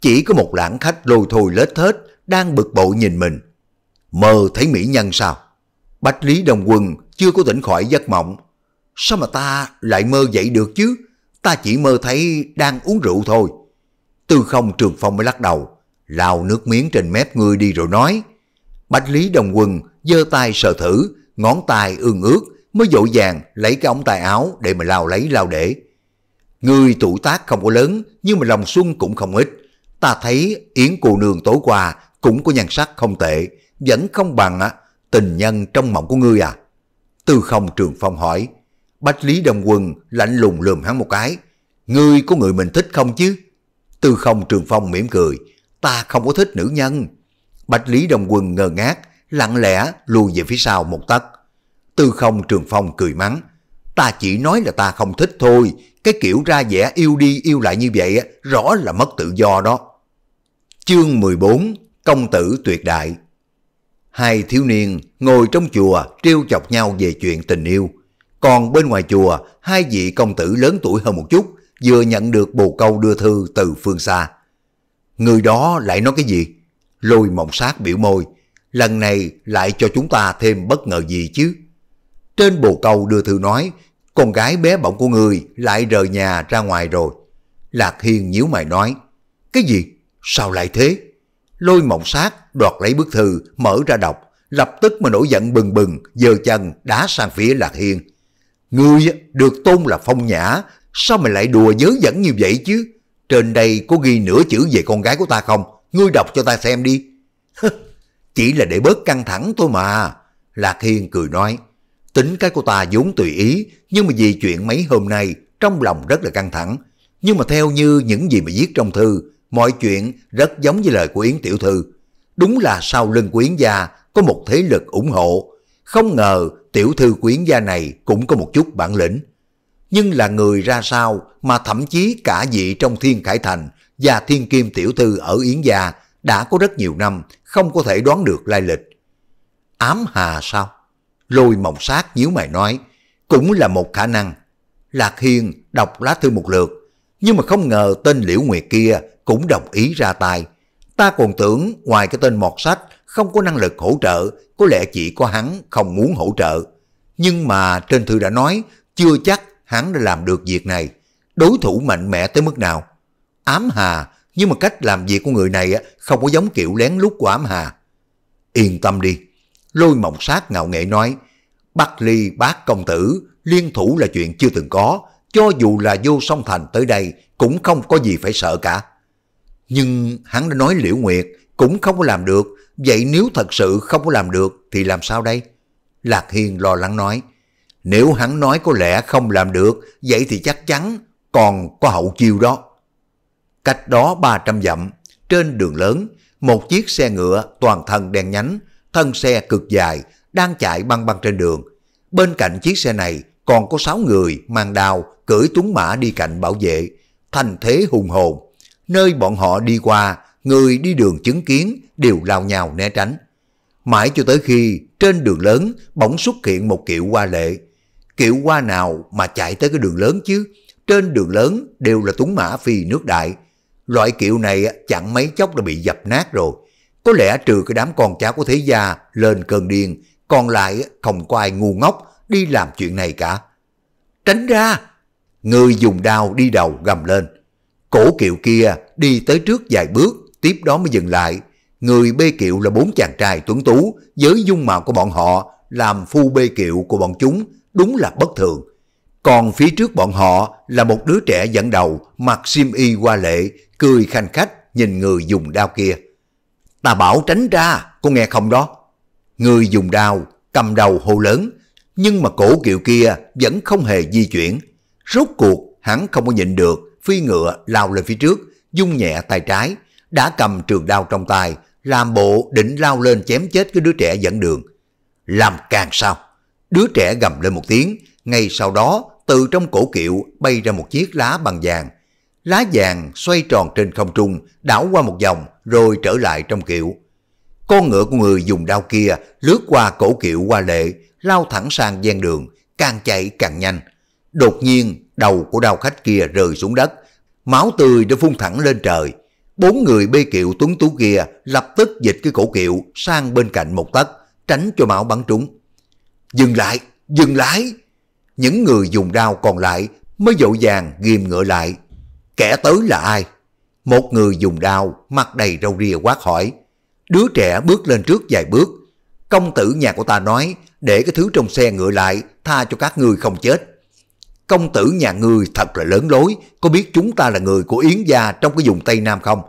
Chỉ có một lãng khách lôi thôi lết thết, đang bực bội nhìn mình. Mơ thấy mỹ nhân sao? Bách Lý Đồng Quân chưa có tỉnh khỏi giấc mộng. Sao mà ta lại mơ dậy được chứ? Ta chỉ mơ thấy đang uống rượu thôi. Tư không trường phong mới lắc đầu, lao nước miếng trên mép người đi rồi nói. Bách Lý Đồng Quân giơ tay sờ thử, ngón tay ương ướt, mới dội vàng lấy cái ống tay áo để mà lao lấy lao để. Người tuổi tác không có lớn, nhưng mà lòng xuân cũng không ít. Ta thấy Yến cô nương tối qua cũng có nhan sắc không tệ, vẫn không bằng á, tình nhân trong mộng của ngươi à? Từ không trường phong hỏi, Bách Lý Đồng Quân lạnh lùng lườm hắn một cái, ngươi có người mình thích không chứ? Từ không trường phong mỉm cười, ta không có thích nữ nhân. Bạch Lý Đồng Quân ngờ ngác, lặng lẽ lùi về phía sau một tấc. Tư không trường phong cười mắng, ta chỉ nói là ta không thích thôi, cái kiểu ra vẻ yêu đi yêu lại như vậy rõ là mất tự do đó. Chương 14 Công tử tuyệt đại Hai thiếu niên ngồi trong chùa trêu chọc nhau về chuyện tình yêu. Còn bên ngoài chùa, hai vị công tử lớn tuổi hơn một chút vừa nhận được bồ câu đưa thư từ phương xa. Người đó lại nói cái gì? Lôi mộng sát biểu môi lần này lại cho chúng ta thêm bất ngờ gì chứ. Trên bồ câu đưa thư nói, con gái bé bỏng của người lại rời nhà ra ngoài rồi. Lạc Hiên nhíu mày nói, cái gì? Sao lại thế? Lôi mộng sát đoạt lấy bức thư, mở ra đọc, lập tức mà nổi giận bừng bừng, giơ chân đá sang phía Lạc Hiên. Ngươi được tôn là phong nhã, sao mày lại đùa nhớ dẫn như vậy chứ? Trên đây có ghi nửa chữ về con gái của ta không? Ngươi đọc cho ta xem đi. *laughs* chỉ là để bớt căng thẳng thôi mà. Lạc Hiên cười nói, tính cái cô ta vốn tùy ý, nhưng mà vì chuyện mấy hôm nay trong lòng rất là căng thẳng. Nhưng mà theo như những gì mà viết trong thư, mọi chuyện rất giống với lời của Yến Tiểu Thư. Đúng là sau lưng của Yến Gia có một thế lực ủng hộ. Không ngờ Tiểu Thư của Yến Gia này cũng có một chút bản lĩnh. Nhưng là người ra sao mà thậm chí cả vị trong Thiên Khải Thành và Thiên Kim Tiểu Thư ở Yến Gia đã có rất nhiều năm không có thể đoán được lai lịch. Ám hà sao? Lôi mộng sát nhíu mày nói, cũng là một khả năng. Lạc Hiên đọc lá thư một lượt, nhưng mà không ngờ tên Liễu Nguyệt kia cũng đồng ý ra tay. Ta còn tưởng ngoài cái tên mọt sách không có năng lực hỗ trợ, có lẽ chỉ có hắn không muốn hỗ trợ. Nhưng mà trên thư đã nói, chưa chắc hắn đã làm được việc này. Đối thủ mạnh mẽ tới mức nào? Ám Hà nhưng mà cách làm việc của người này không có giống kiểu lén lút của ám hà. Yên tâm đi, lôi mộng sát ngạo nghệ nói, Bắc ly bác công tử, liên thủ là chuyện chưa từng có, cho dù là vô song thành tới đây cũng không có gì phải sợ cả. Nhưng hắn đã nói liễu nguyệt cũng không có làm được, vậy nếu thật sự không có làm được thì làm sao đây? Lạc hiền lo lắng nói, nếu hắn nói có lẽ không làm được, vậy thì chắc chắn còn có hậu chiêu đó. Cách đó 300 dặm, trên đường lớn, một chiếc xe ngựa toàn thân đen nhánh, thân xe cực dài, đang chạy băng băng trên đường. Bên cạnh chiếc xe này còn có 6 người mang đào cưỡi tuấn mã đi cạnh bảo vệ, thành thế hùng hồn. Nơi bọn họ đi qua, người đi đường chứng kiến đều lao nhào né tránh. Mãi cho tới khi trên đường lớn bỗng xuất hiện một kiệu hoa lệ. Kiệu hoa nào mà chạy tới cái đường lớn chứ? Trên đường lớn đều là tuấn mã phi nước đại, Loại kiệu này chẳng mấy chốc đã bị dập nát rồi. Có lẽ trừ cái đám con cháu của thế gia lên cơn điên, còn lại không có ai ngu ngốc đi làm chuyện này cả. Tránh ra! Người dùng đao đi đầu gầm lên. Cổ kiệu kia đi tới trước vài bước, tiếp đó mới dừng lại. Người bê kiệu là bốn chàng trai tuấn tú với dung mạo của bọn họ làm phu bê kiệu của bọn chúng đúng là bất thường. Còn phía trước bọn họ là một đứa trẻ dẫn đầu mặc xiêm y qua lệ cười khanh khách nhìn người dùng đao kia. Ta bảo tránh ra, cô nghe không đó? Người dùng đao, cầm đầu hô lớn, nhưng mà cổ kiệu kia vẫn không hề di chuyển. Rốt cuộc, hắn không có nhịn được, phi ngựa lao lên phía trước, dung nhẹ tay trái, đã cầm trường đao trong tay, làm bộ định lao lên chém chết cái đứa trẻ dẫn đường. Làm càng sao? Đứa trẻ gầm lên một tiếng, ngay sau đó từ trong cổ kiệu bay ra một chiếc lá bằng vàng, lá vàng xoay tròn trên không trung, đảo qua một vòng rồi trở lại trong kiệu. Con ngựa của người dùng đao kia lướt qua cổ kiệu qua lệ, lao thẳng sang gian đường, càng chạy càng nhanh. Đột nhiên, đầu của đao khách kia rơi xuống đất, máu tươi đã phun thẳng lên trời. Bốn người bê kiệu tuấn tú kia lập tức dịch cái cổ kiệu sang bên cạnh một tấc, tránh cho máu bắn trúng. Dừng lại, dừng lại! Những người dùng đao còn lại mới dội vàng ghim ngựa lại, Kẻ tới là ai? Một người dùng đao, mặt đầy râu ria quát hỏi. Đứa trẻ bước lên trước vài bước. Công tử nhà của ta nói, để cái thứ trong xe ngựa lại, tha cho các ngươi không chết. Công tử nhà ngươi thật là lớn lối, có biết chúng ta là người của Yến gia trong cái vùng Tây Nam không?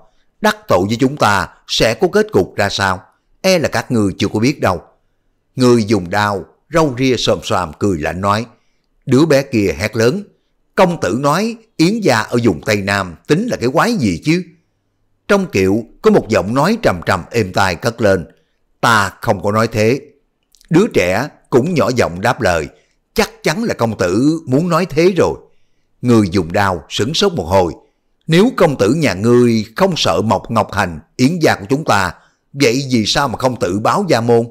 Đắc tội với chúng ta sẽ có kết cục ra sao? E là các ngươi chưa có biết đâu. Người dùng đao, râu ria xòm xòm cười lạnh nói. Đứa bé kia hét lớn, Công tử nói Yến gia ở vùng Tây Nam tính là cái quái gì chứ? Trong kiệu có một giọng nói trầm trầm êm tai cất lên. Ta không có nói thế. Đứa trẻ cũng nhỏ giọng đáp lời. Chắc chắn là công tử muốn nói thế rồi. Người dùng đao sửng sốt một hồi. Nếu công tử nhà ngươi không sợ mộc ngọc hành yến gia của chúng ta, vậy vì sao mà không tự báo gia môn?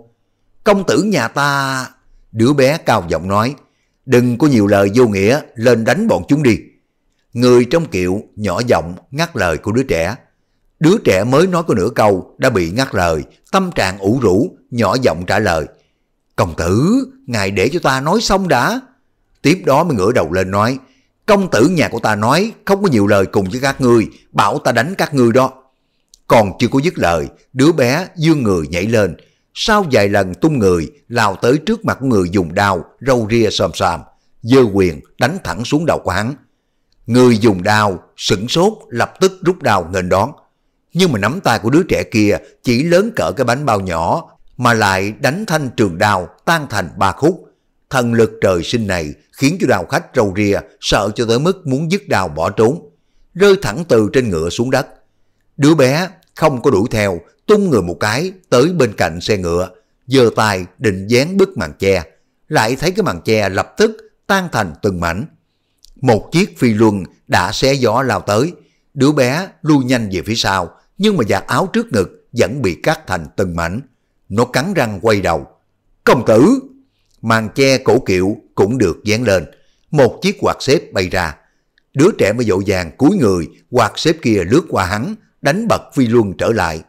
Công tử nhà ta... Đứa bé cao giọng nói. Đừng có nhiều lời vô nghĩa, lên đánh bọn chúng đi. Người trong kiệu nhỏ giọng ngắt lời của đứa trẻ. Đứa trẻ mới nói có nửa câu đã bị ngắt lời, tâm trạng ủ rũ, nhỏ giọng trả lời. Công tử, ngài để cho ta nói xong đã. Tiếp đó mới ngửa đầu lên nói, công tử nhà của ta nói không có nhiều lời cùng với các ngươi, bảo ta đánh các ngươi đó. Còn chưa có dứt lời, đứa bé dương người nhảy lên, sau vài lần tung người lao tới trước mặt người dùng đao râu ria xòm xòm dơ quyền đánh thẳng xuống đầu của hắn người dùng đao sửng sốt lập tức rút đao nghênh đón nhưng mà nắm tay của đứa trẻ kia chỉ lớn cỡ cái bánh bao nhỏ mà lại đánh thanh trường đao tan thành ba khúc thần lực trời sinh này khiến cho đào khách râu ria sợ cho tới mức muốn dứt đào bỏ trốn rơi thẳng từ trên ngựa xuống đất đứa bé không có đuổi theo tung người một cái tới bên cạnh xe ngựa, giơ tay định dán bức màn che, lại thấy cái màn che lập tức tan thành từng mảnh. Một chiếc phi luân đã xé gió lao tới, đứa bé lui nhanh về phía sau, nhưng mà giặt áo trước ngực vẫn bị cắt thành từng mảnh. Nó cắn răng quay đầu. Công tử! Màn che cổ kiệu cũng được dán lên. Một chiếc quạt xếp bay ra. Đứa trẻ mới dội vàng cúi người, quạt xếp kia lướt qua hắn, đánh bật phi luân trở lại.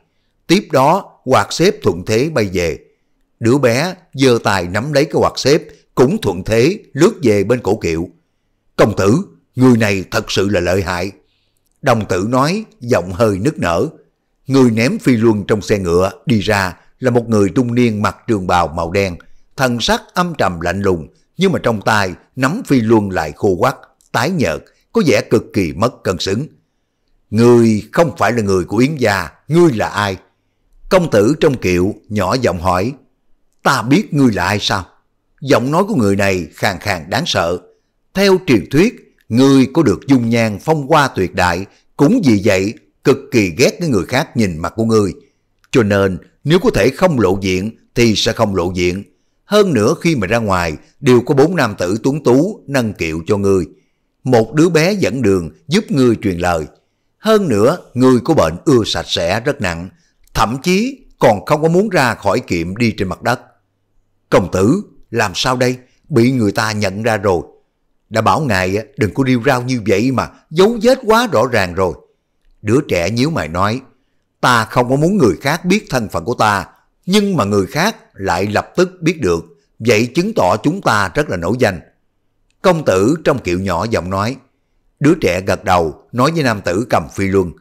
Tiếp đó, quạt xếp thuận thế bay về. Đứa bé giơ tay nắm lấy cái quạt xếp, cũng thuận thế lướt về bên cổ kiệu. Công tử, người này thật sự là lợi hại. Đồng tử nói, giọng hơi nức nở. Người ném phi luân trong xe ngựa đi ra là một người trung niên mặc trường bào màu đen, thần sắc âm trầm lạnh lùng, nhưng mà trong tay nắm phi luân lại khô quắc, tái nhợt, có vẻ cực kỳ mất cân xứng. Người không phải là người của Yến gia, ngươi là ai? Công tử trong kiệu nhỏ giọng hỏi, ta biết ngươi là ai sao? Giọng nói của người này khàn khàn đáng sợ. Theo truyền thuyết, ngươi có được dung nhan phong hoa tuyệt đại, cũng vì vậy cực kỳ ghét cái người khác nhìn mặt của ngươi. Cho nên, nếu có thể không lộ diện thì sẽ không lộ diện. Hơn nữa khi mà ra ngoài, đều có bốn nam tử tuấn tú nâng kiệu cho ngươi. Một đứa bé dẫn đường giúp ngươi truyền lời. Hơn nữa, ngươi có bệnh ưa sạch sẽ rất nặng, thậm chí còn không có muốn ra khỏi kiệm đi trên mặt đất. Công tử, làm sao đây? Bị người ta nhận ra rồi. Đã bảo ngài đừng có điêu rao như vậy mà, dấu vết quá rõ ràng rồi. Đứa trẻ nhíu mày nói, ta không có muốn người khác biết thân phận của ta, nhưng mà người khác lại lập tức biết được, vậy chứng tỏ chúng ta rất là nổi danh. Công tử trong kiệu nhỏ giọng nói, đứa trẻ gật đầu nói với nam tử cầm phi luân,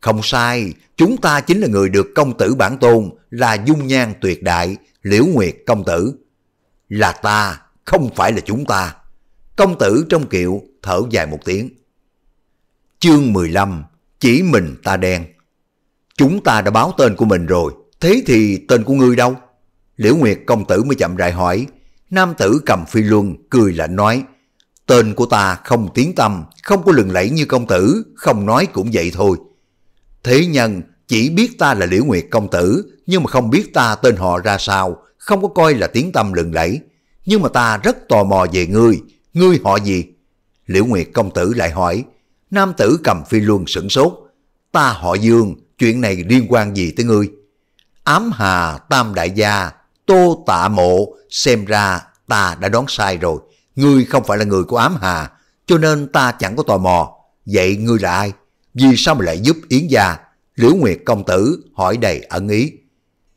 không sai, chúng ta chính là người được công tử bản tôn, là dung nhan tuyệt đại, liễu nguyệt công tử. Là ta, không phải là chúng ta. Công tử trong kiệu thở dài một tiếng. Chương 15 Chỉ mình ta đen Chúng ta đã báo tên của mình rồi, thế thì tên của ngươi đâu? Liễu Nguyệt công tử mới chậm rãi hỏi. Nam tử cầm phi luân, cười lạnh nói. Tên của ta không tiếng tâm, không có lừng lẫy như công tử, không nói cũng vậy thôi. Thế nhân chỉ biết ta là Liễu Nguyệt Công Tử, nhưng mà không biết ta tên họ ra sao, không có coi là tiếng tâm lừng lẫy. Nhưng mà ta rất tò mò về ngươi, ngươi họ gì? Liễu Nguyệt Công Tử lại hỏi, nam tử cầm phi luân sửng sốt, ta họ Dương, chuyện này liên quan gì tới ngươi? Ám Hà Tam Đại Gia, Tô Tạ Mộ, xem ra ta đã đoán sai rồi, ngươi không phải là người của Ám Hà, cho nên ta chẳng có tò mò, vậy ngươi là ai? vì sao mà lại giúp Yến gia? Liễu Nguyệt công tử hỏi đầy ẩn ý.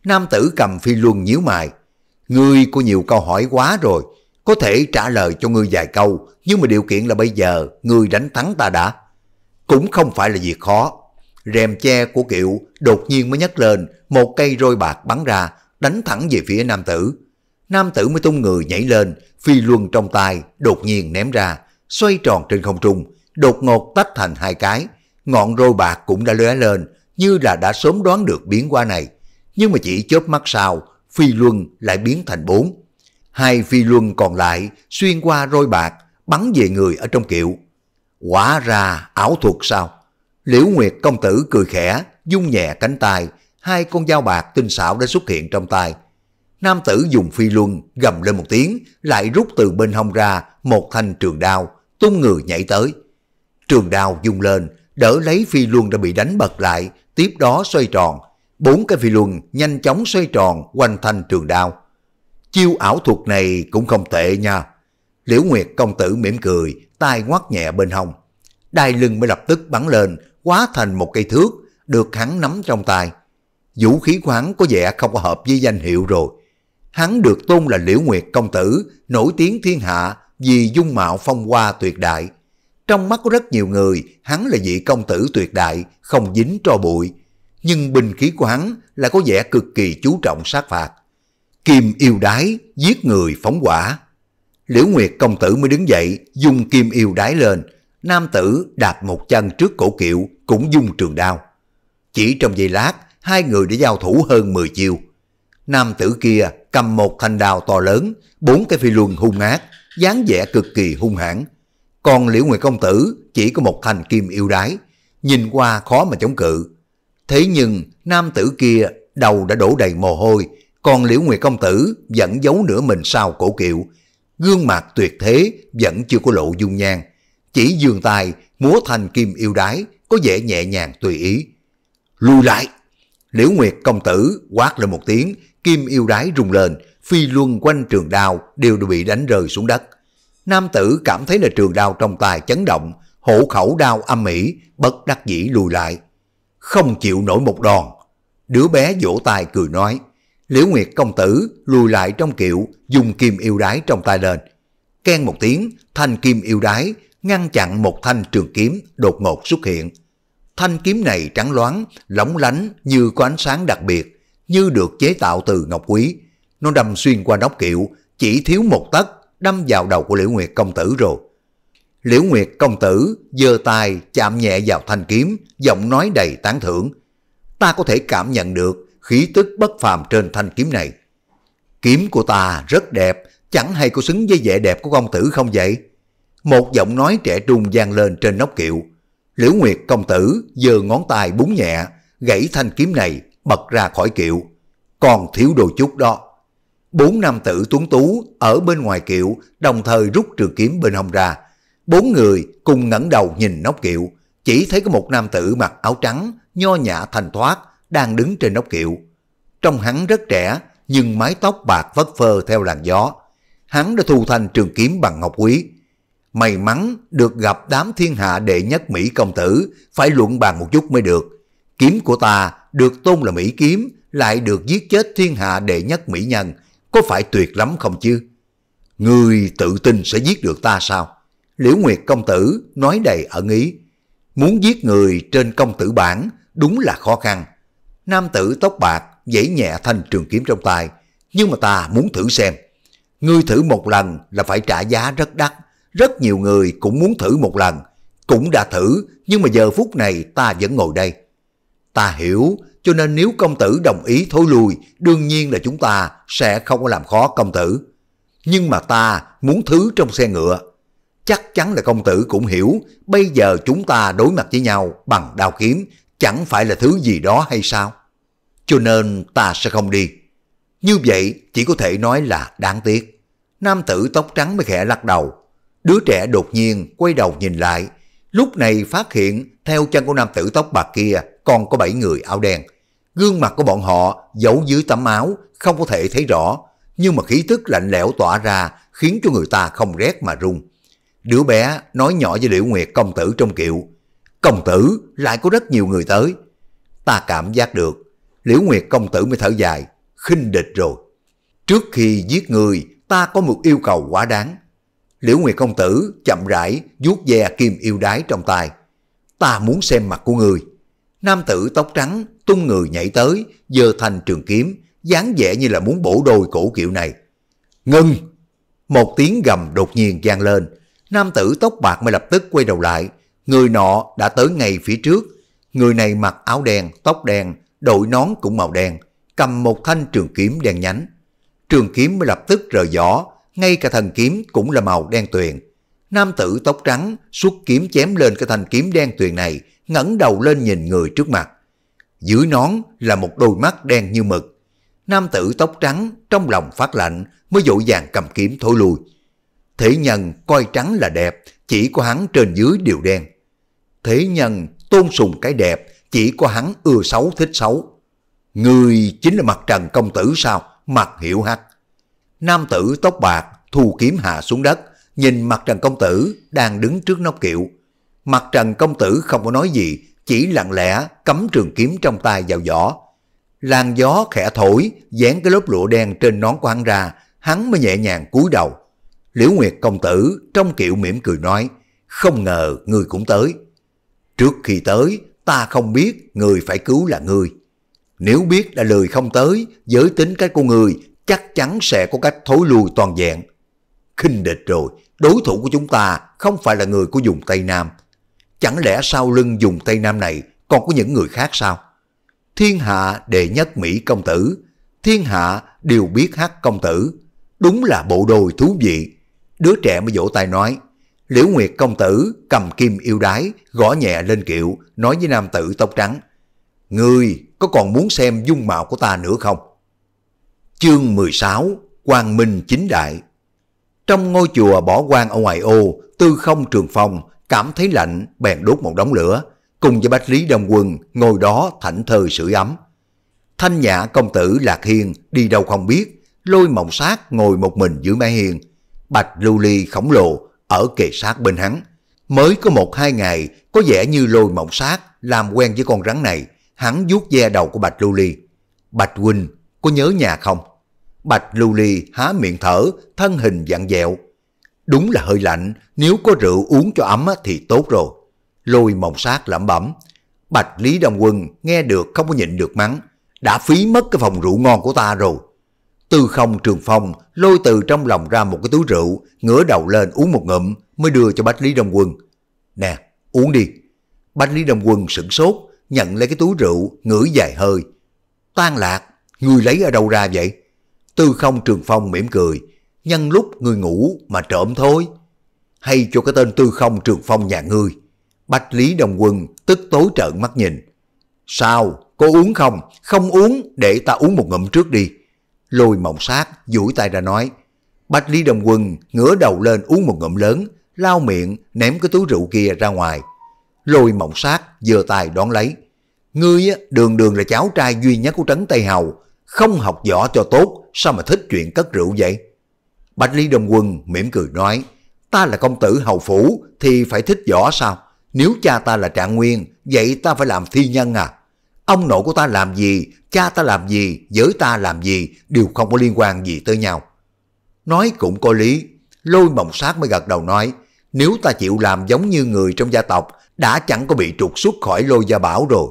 Nam tử cầm phi luân nhíu mày. Ngươi có nhiều câu hỏi quá rồi, có thể trả lời cho ngươi vài câu, nhưng mà điều kiện là bây giờ ngươi đánh thắng ta đã. Cũng không phải là việc khó. Rèm che của kiệu đột nhiên mới nhấc lên, một cây roi bạc bắn ra, đánh thẳng về phía nam tử. Nam tử mới tung người nhảy lên, phi luân trong tay, đột nhiên ném ra, xoay tròn trên không trung, đột ngột tách thành hai cái, Ngọn roi bạc cũng đã lóe lên, như là đã sớm đoán được biến qua này. Nhưng mà chỉ chớp mắt sau, phi luân lại biến thành bốn. Hai phi luân còn lại xuyên qua roi bạc, bắn về người ở trong kiệu. Quả ra ảo thuật sao? Liễu Nguyệt công tử cười khẽ, dung nhẹ cánh tay, hai con dao bạc tinh xảo đã xuất hiện trong tay. Nam tử dùng phi luân gầm lên một tiếng, lại rút từ bên hông ra một thanh trường đao, tung người nhảy tới. Trường đao dung lên, đỡ lấy phi luân đã bị đánh bật lại, tiếp đó xoay tròn. Bốn cái phi luân nhanh chóng xoay tròn quanh thanh trường đao. Chiêu ảo thuật này cũng không tệ nha. Liễu Nguyệt công tử mỉm cười, tai ngoắt nhẹ bên hông. Đai lưng mới lập tức bắn lên, quá thành một cây thước, được hắn nắm trong tay. Vũ khí quán có vẻ không có hợp với danh hiệu rồi. Hắn được tôn là Liễu Nguyệt công tử, nổi tiếng thiên hạ vì dung mạo phong hoa tuyệt đại. Trong mắt của rất nhiều người, hắn là vị công tử tuyệt đại, không dính tro bụi. Nhưng binh khí của hắn là có vẻ cực kỳ chú trọng sát phạt. Kim yêu đái, giết người phóng quả. Liễu Nguyệt công tử mới đứng dậy, dùng kim yêu đái lên. Nam tử đạp một chân trước cổ kiệu, cũng dùng trường đao. Chỉ trong giây lát, hai người đã giao thủ hơn 10 chiêu. Nam tử kia cầm một thanh đào to lớn, bốn cái phi luồng hung ác, dáng vẻ cực kỳ hung hãn, còn Liễu Nguyệt Công Tử chỉ có một thành kim yêu đái, nhìn qua khó mà chống cự. Thế nhưng nam tử kia đầu đã đổ đầy mồ hôi, còn Liễu Nguyệt Công Tử vẫn giấu nửa mình sau cổ kiệu. Gương mặt tuyệt thế vẫn chưa có lộ dung nhan. Chỉ dường tay múa thành kim yêu đái có vẻ nhẹ nhàng tùy ý. Lùi lại! Liễu Nguyệt Công Tử quát lên một tiếng, kim yêu đái rung lên, phi luân quanh trường đào đều đã bị đánh rơi xuống đất. Nam tử cảm thấy là trường đao trong tay chấn động, hổ khẩu đao âm mỹ, bất đắc dĩ lùi lại. Không chịu nổi một đòn. Đứa bé vỗ tay cười nói, Liễu Nguyệt công tử lùi lại trong kiệu, dùng kim yêu đái trong tay lên. Ken một tiếng, thanh kim yêu đái ngăn chặn một thanh trường kiếm đột ngột xuất hiện. Thanh kiếm này trắng loáng, lóng lánh như có ánh sáng đặc biệt, như được chế tạo từ ngọc quý. Nó đâm xuyên qua nóc kiệu, chỉ thiếu một tấc đâm vào đầu của Liễu Nguyệt công tử rồi. Liễu Nguyệt công tử giơ tay chạm nhẹ vào thanh kiếm, giọng nói đầy tán thưởng. Ta có thể cảm nhận được khí tức bất phàm trên thanh kiếm này. Kiếm của ta rất đẹp, chẳng hay có xứng với vẻ đẹp của công tử không vậy? Một giọng nói trẻ trung vang lên trên nóc kiệu. Liễu Nguyệt công tử giơ ngón tay búng nhẹ, gãy thanh kiếm này bật ra khỏi kiệu. Còn thiếu đồ chút đó. Bốn nam tử tuấn tú ở bên ngoài kiệu đồng thời rút trường kiếm bên hông ra. Bốn người cùng ngẩng đầu nhìn nóc kiệu, chỉ thấy có một nam tử mặc áo trắng, nho nhã thành thoát, đang đứng trên nóc kiệu. Trong hắn rất trẻ, nhưng mái tóc bạc vất phơ theo làn gió. Hắn đã thu thành trường kiếm bằng ngọc quý. May mắn được gặp đám thiên hạ đệ nhất Mỹ công tử, phải luận bàn một chút mới được. Kiếm của ta được tôn là Mỹ kiếm, lại được giết chết thiên hạ đệ nhất Mỹ nhân, có phải tuyệt lắm không chứ? Người tự tin sẽ giết được ta sao? Liễu Nguyệt công tử nói đầy ẩn ý. Muốn giết người trên công tử bản đúng là khó khăn. Nam tử tóc bạc dãy nhẹ thanh trường kiếm trong tay. Nhưng mà ta muốn thử xem. Ngươi thử một lần là phải trả giá rất đắt. Rất nhiều người cũng muốn thử một lần. Cũng đã thử nhưng mà giờ phút này ta vẫn ngồi đây. Ta hiểu, cho nên nếu công tử đồng ý thối lui, đương nhiên là chúng ta sẽ không có làm khó công tử. Nhưng mà ta muốn thứ trong xe ngựa. Chắc chắn là công tử cũng hiểu, bây giờ chúng ta đối mặt với nhau bằng đao kiếm, chẳng phải là thứ gì đó hay sao? Cho nên ta sẽ không đi. Như vậy chỉ có thể nói là đáng tiếc. Nam tử tóc trắng mới khẽ lắc đầu. Đứa trẻ đột nhiên quay đầu nhìn lại, Lúc này phát hiện theo chân của nam tử tóc bạc kia còn có 7 người áo đen. Gương mặt của bọn họ giấu dưới tấm áo không có thể thấy rõ, nhưng mà khí tức lạnh lẽo tỏa ra khiến cho người ta không rét mà run. Đứa bé nói nhỏ với Liễu Nguyệt công tử trong kiệu. Công tử lại có rất nhiều người tới. Ta cảm giác được, Liễu Nguyệt công tử mới thở dài, khinh địch rồi. Trước khi giết người, ta có một yêu cầu quá đáng. Liễu Nguyệt công tử chậm rãi vuốt ve kim yêu đái trong tay. Ta muốn xem mặt của người. Nam tử tóc trắng tung người nhảy tới, giơ thành trường kiếm, dáng vẻ như là muốn bổ đôi cổ kiệu này. Ngưng! Một tiếng gầm đột nhiên vang lên. Nam tử tóc bạc mới lập tức quay đầu lại. Người nọ đã tới ngay phía trước. Người này mặc áo đen, tóc đen, đội nón cũng màu đen, cầm một thanh trường kiếm đen nhánh. Trường kiếm mới lập tức rời giỏ, ngay cả thần kiếm cũng là màu đen tuyền. Nam tử tóc trắng xuất kiếm chém lên cái thanh kiếm đen tuyền này, ngẩng đầu lên nhìn người trước mặt. Dưới nón là một đôi mắt đen như mực. Nam tử tóc trắng trong lòng phát lạnh mới dội vàng cầm kiếm thối lui. Thế nhân coi trắng là đẹp, chỉ có hắn trên dưới đều đen. Thế nhân tôn sùng cái đẹp, chỉ có hắn ưa xấu thích xấu. Người chính là mặt trần công tử sao? Mặt hiểu hắc. Nam tử tóc bạc, thu kiếm hạ xuống đất, nhìn mặt trần công tử đang đứng trước nóc kiệu. Mặt trần công tử không có nói gì, chỉ lặng lẽ cắm trường kiếm trong tay vào vỏ. Làn gió khẽ thổi, dán cái lớp lụa đen trên nón của hắn ra, hắn mới nhẹ nhàng cúi đầu. Liễu Nguyệt công tử trong kiệu mỉm cười nói, không ngờ người cũng tới. Trước khi tới, ta không biết người phải cứu là người. Nếu biết là lười không tới, giới tính cái của người chắc chắn sẽ có cách thối lui toàn vẹn. khinh địch rồi, đối thủ của chúng ta không phải là người của dùng Tây Nam. Chẳng lẽ sau lưng dùng Tây Nam này còn có những người khác sao? Thiên hạ đệ nhất Mỹ công tử, thiên hạ đều biết hát công tử. Đúng là bộ đôi thú vị. Đứa trẻ mới vỗ tay nói, Liễu Nguyệt công tử cầm kim yêu đái, gõ nhẹ lên kiệu, nói với nam tử tóc trắng. Ngươi có còn muốn xem dung mạo của ta nữa không? Chương 16 Quang Minh Chính Đại Trong ngôi chùa bỏ quan ở ngoài ô, tư không trường phòng, cảm thấy lạnh, bèn đốt một đống lửa, cùng với Bách Lý Đông Quân ngồi đó thảnh thơi sưởi ấm. Thanh Nhã công tử Lạc Hiên đi đâu không biết, lôi mộng sát ngồi một mình giữa mái hiên. Bạch lưu ly khổng lồ ở kề sát bên hắn. Mới có một hai ngày có vẻ như lôi mộng sát làm quen với con rắn này, hắn vuốt ve đầu của Bạch lưu ly. Bạch Quỳnh có nhớ nhà không? Bạch lưu ly há miệng thở, thân hình dạng dẹo. Đúng là hơi lạnh, nếu có rượu uống cho ấm thì tốt rồi. Lôi mộng sát lẩm bẩm. Bạch Lý Đông Quân nghe được không có nhịn được mắng. Đã phí mất cái phòng rượu ngon của ta rồi. Tư không trường phong lôi từ trong lòng ra một cái túi rượu, ngửa đầu lên uống một ngụm mới đưa cho Bạch Lý Đông Quân. Nè, uống đi. Bạch Lý Đông Quân sửng sốt, nhận lấy cái túi rượu, ngửi dài hơi. Tan lạc, người lấy ở đâu ra vậy? Tư không trường phong mỉm cười, nhân lúc người ngủ mà trộm thôi. Hay cho cái tên tư không trường phong nhà ngươi. Bạch Lý Đồng Quân tức tối trợn mắt nhìn. Sao, cô uống không? Không uống, để ta uống một ngụm trước đi. Lôi mộng sát, duỗi tay ra nói. Bạch Lý Đồng Quân ngửa đầu lên uống một ngụm lớn, lao miệng, ném cái túi rượu kia ra ngoài. Lôi mộng sát, giơ tay đón lấy. Ngươi đường đường là cháu trai duy nhất của Trấn Tây Hầu, không học võ cho tốt, sao mà thích chuyện cất rượu vậy? Bạch Ly Đồng Quân mỉm cười nói, ta là công tử hầu phủ thì phải thích võ sao? Nếu cha ta là trạng nguyên, vậy ta phải làm thi nhân à? Ông nội của ta làm gì, cha ta làm gì, giới ta làm gì, đều không có liên quan gì tới nhau. Nói cũng có lý, lôi mộng sát mới gật đầu nói, nếu ta chịu làm giống như người trong gia tộc, đã chẳng có bị trục xuất khỏi lôi gia bảo rồi.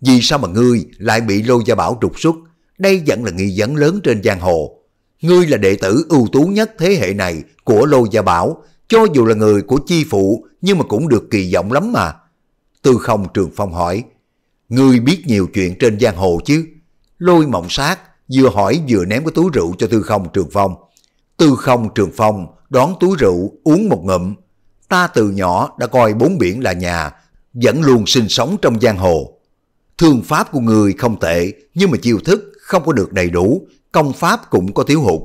Vì sao mà ngươi lại bị lôi gia bảo trục xuất, đây vẫn là nghi vấn lớn trên giang hồ. Ngươi là đệ tử ưu tú nhất thế hệ này của Lô Gia Bảo, cho dù là người của chi phụ nhưng mà cũng được kỳ vọng lắm mà. Tư không Trường Phong hỏi, Ngươi biết nhiều chuyện trên giang hồ chứ? Lôi mộng sát, vừa hỏi vừa ném cái túi rượu cho Tư không Trường Phong. Tư không Trường Phong đón túi rượu uống một ngụm. Ta từ nhỏ đã coi bốn biển là nhà, vẫn luôn sinh sống trong giang hồ. Thương pháp của người không tệ, nhưng mà chiêu thức không có được đầy đủ, công pháp cũng có thiếu hụt.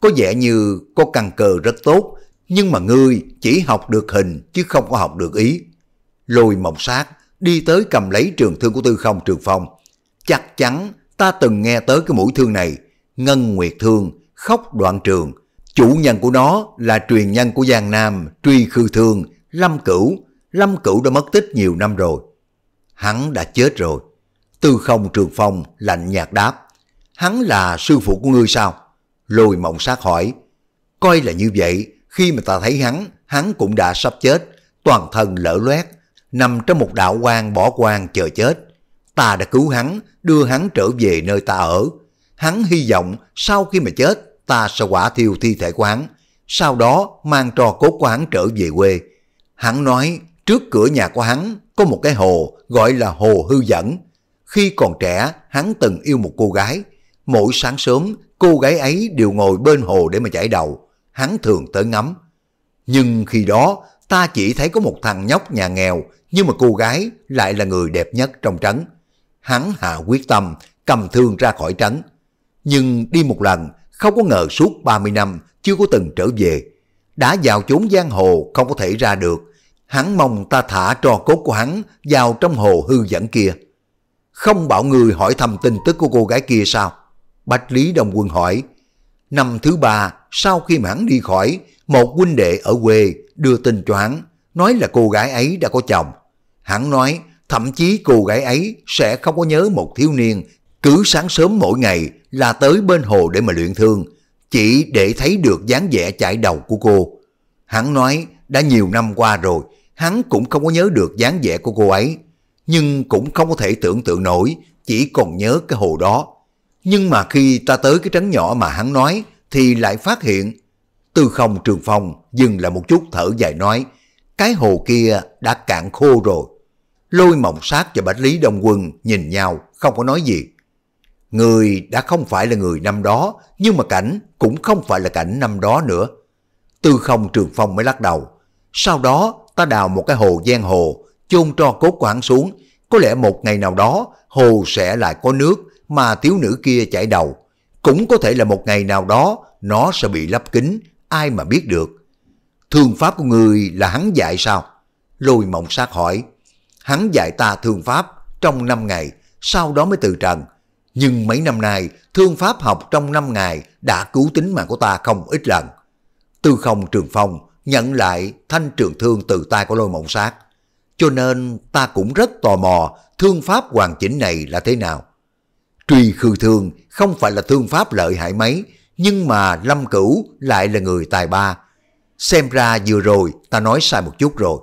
Có vẻ như có căn cơ rất tốt, nhưng mà ngươi chỉ học được hình chứ không có học được ý. Lôi mộng sát đi tới cầm lấy trường thương của tư không trường phong. Chắc chắn ta từng nghe tới cái mũi thương này, ngân nguyệt thương, khóc đoạn trường. Chủ nhân của nó là truyền nhân của Giang Nam, truy khư thương, lâm cửu. Lâm cửu đã mất tích nhiều năm rồi. Hắn đã chết rồi. Tư không trường phong lạnh nhạt đáp. Hắn là sư phụ của ngươi sao? Lôi mộng sát hỏi. Coi là như vậy, khi mà ta thấy hắn, hắn cũng đã sắp chết, toàn thân lở loét, nằm trong một đạo quan bỏ quan chờ chết. Ta đã cứu hắn, đưa hắn trở về nơi ta ở. Hắn hy vọng sau khi mà chết, ta sẽ quả thiêu thi thể của hắn, sau đó mang trò cốt của hắn trở về quê. Hắn nói trước cửa nhà của hắn có một cái hồ gọi là hồ hư dẫn. Khi còn trẻ, hắn từng yêu một cô gái, Mỗi sáng sớm, cô gái ấy đều ngồi bên hồ để mà chảy đầu, hắn thường tới ngắm. Nhưng khi đó, ta chỉ thấy có một thằng nhóc nhà nghèo, nhưng mà cô gái lại là người đẹp nhất trong trấn. Hắn hạ quyết tâm, cầm thương ra khỏi trấn. Nhưng đi một lần, không có ngờ suốt 30 năm chưa có từng trở về. Đã vào chốn giang hồ không có thể ra được. Hắn mong ta thả trò cốt của hắn vào trong hồ hư dẫn kia. Không bảo người hỏi thăm tin tức của cô gái kia sao? Bạch Lý Đồng Quân hỏi, năm thứ ba sau khi mà hắn đi khỏi, một huynh đệ ở quê đưa tin cho hắn, nói là cô gái ấy đã có chồng. Hắn nói, thậm chí cô gái ấy sẽ không có nhớ một thiếu niên, cứ sáng sớm mỗi ngày là tới bên hồ để mà luyện thương, chỉ để thấy được dáng vẻ chải đầu của cô. Hắn nói, đã nhiều năm qua rồi, hắn cũng không có nhớ được dáng vẻ của cô ấy, nhưng cũng không có thể tưởng tượng nổi, chỉ còn nhớ cái hồ đó. Nhưng mà khi ta tới cái trấn nhỏ mà hắn nói thì lại phát hiện Tư không trường Phong dừng lại một chút thở dài nói Cái hồ kia đã cạn khô rồi. Lôi mộng sát và bách lý đông quân nhìn nhau không có nói gì. Người đã không phải là người năm đó nhưng mà cảnh cũng không phải là cảnh năm đó nữa. Tư không trường phong mới lắc đầu. Sau đó ta đào một cái hồ giang hồ chôn cho cốt quảng xuống. Có lẽ một ngày nào đó hồ sẽ lại có nước mà thiếu nữ kia chạy đầu. Cũng có thể là một ngày nào đó nó sẽ bị lấp kính ai mà biết được. Thương pháp của người là hắn dạy sao? Lôi mộng sát hỏi. Hắn dạy ta thương pháp trong 5 ngày, sau đó mới từ trần. Nhưng mấy năm nay, thương pháp học trong 5 ngày đã cứu tính mạng của ta không ít lần. Tư không trường phong nhận lại thanh trường thương từ tay của lôi mộng sát. Cho nên ta cũng rất tò mò thương pháp hoàn chỉnh này là thế nào. Truy khư thương không phải là thương pháp lợi hại mấy, nhưng mà Lâm Cửu lại là người tài ba. Xem ra vừa rồi ta nói sai một chút rồi.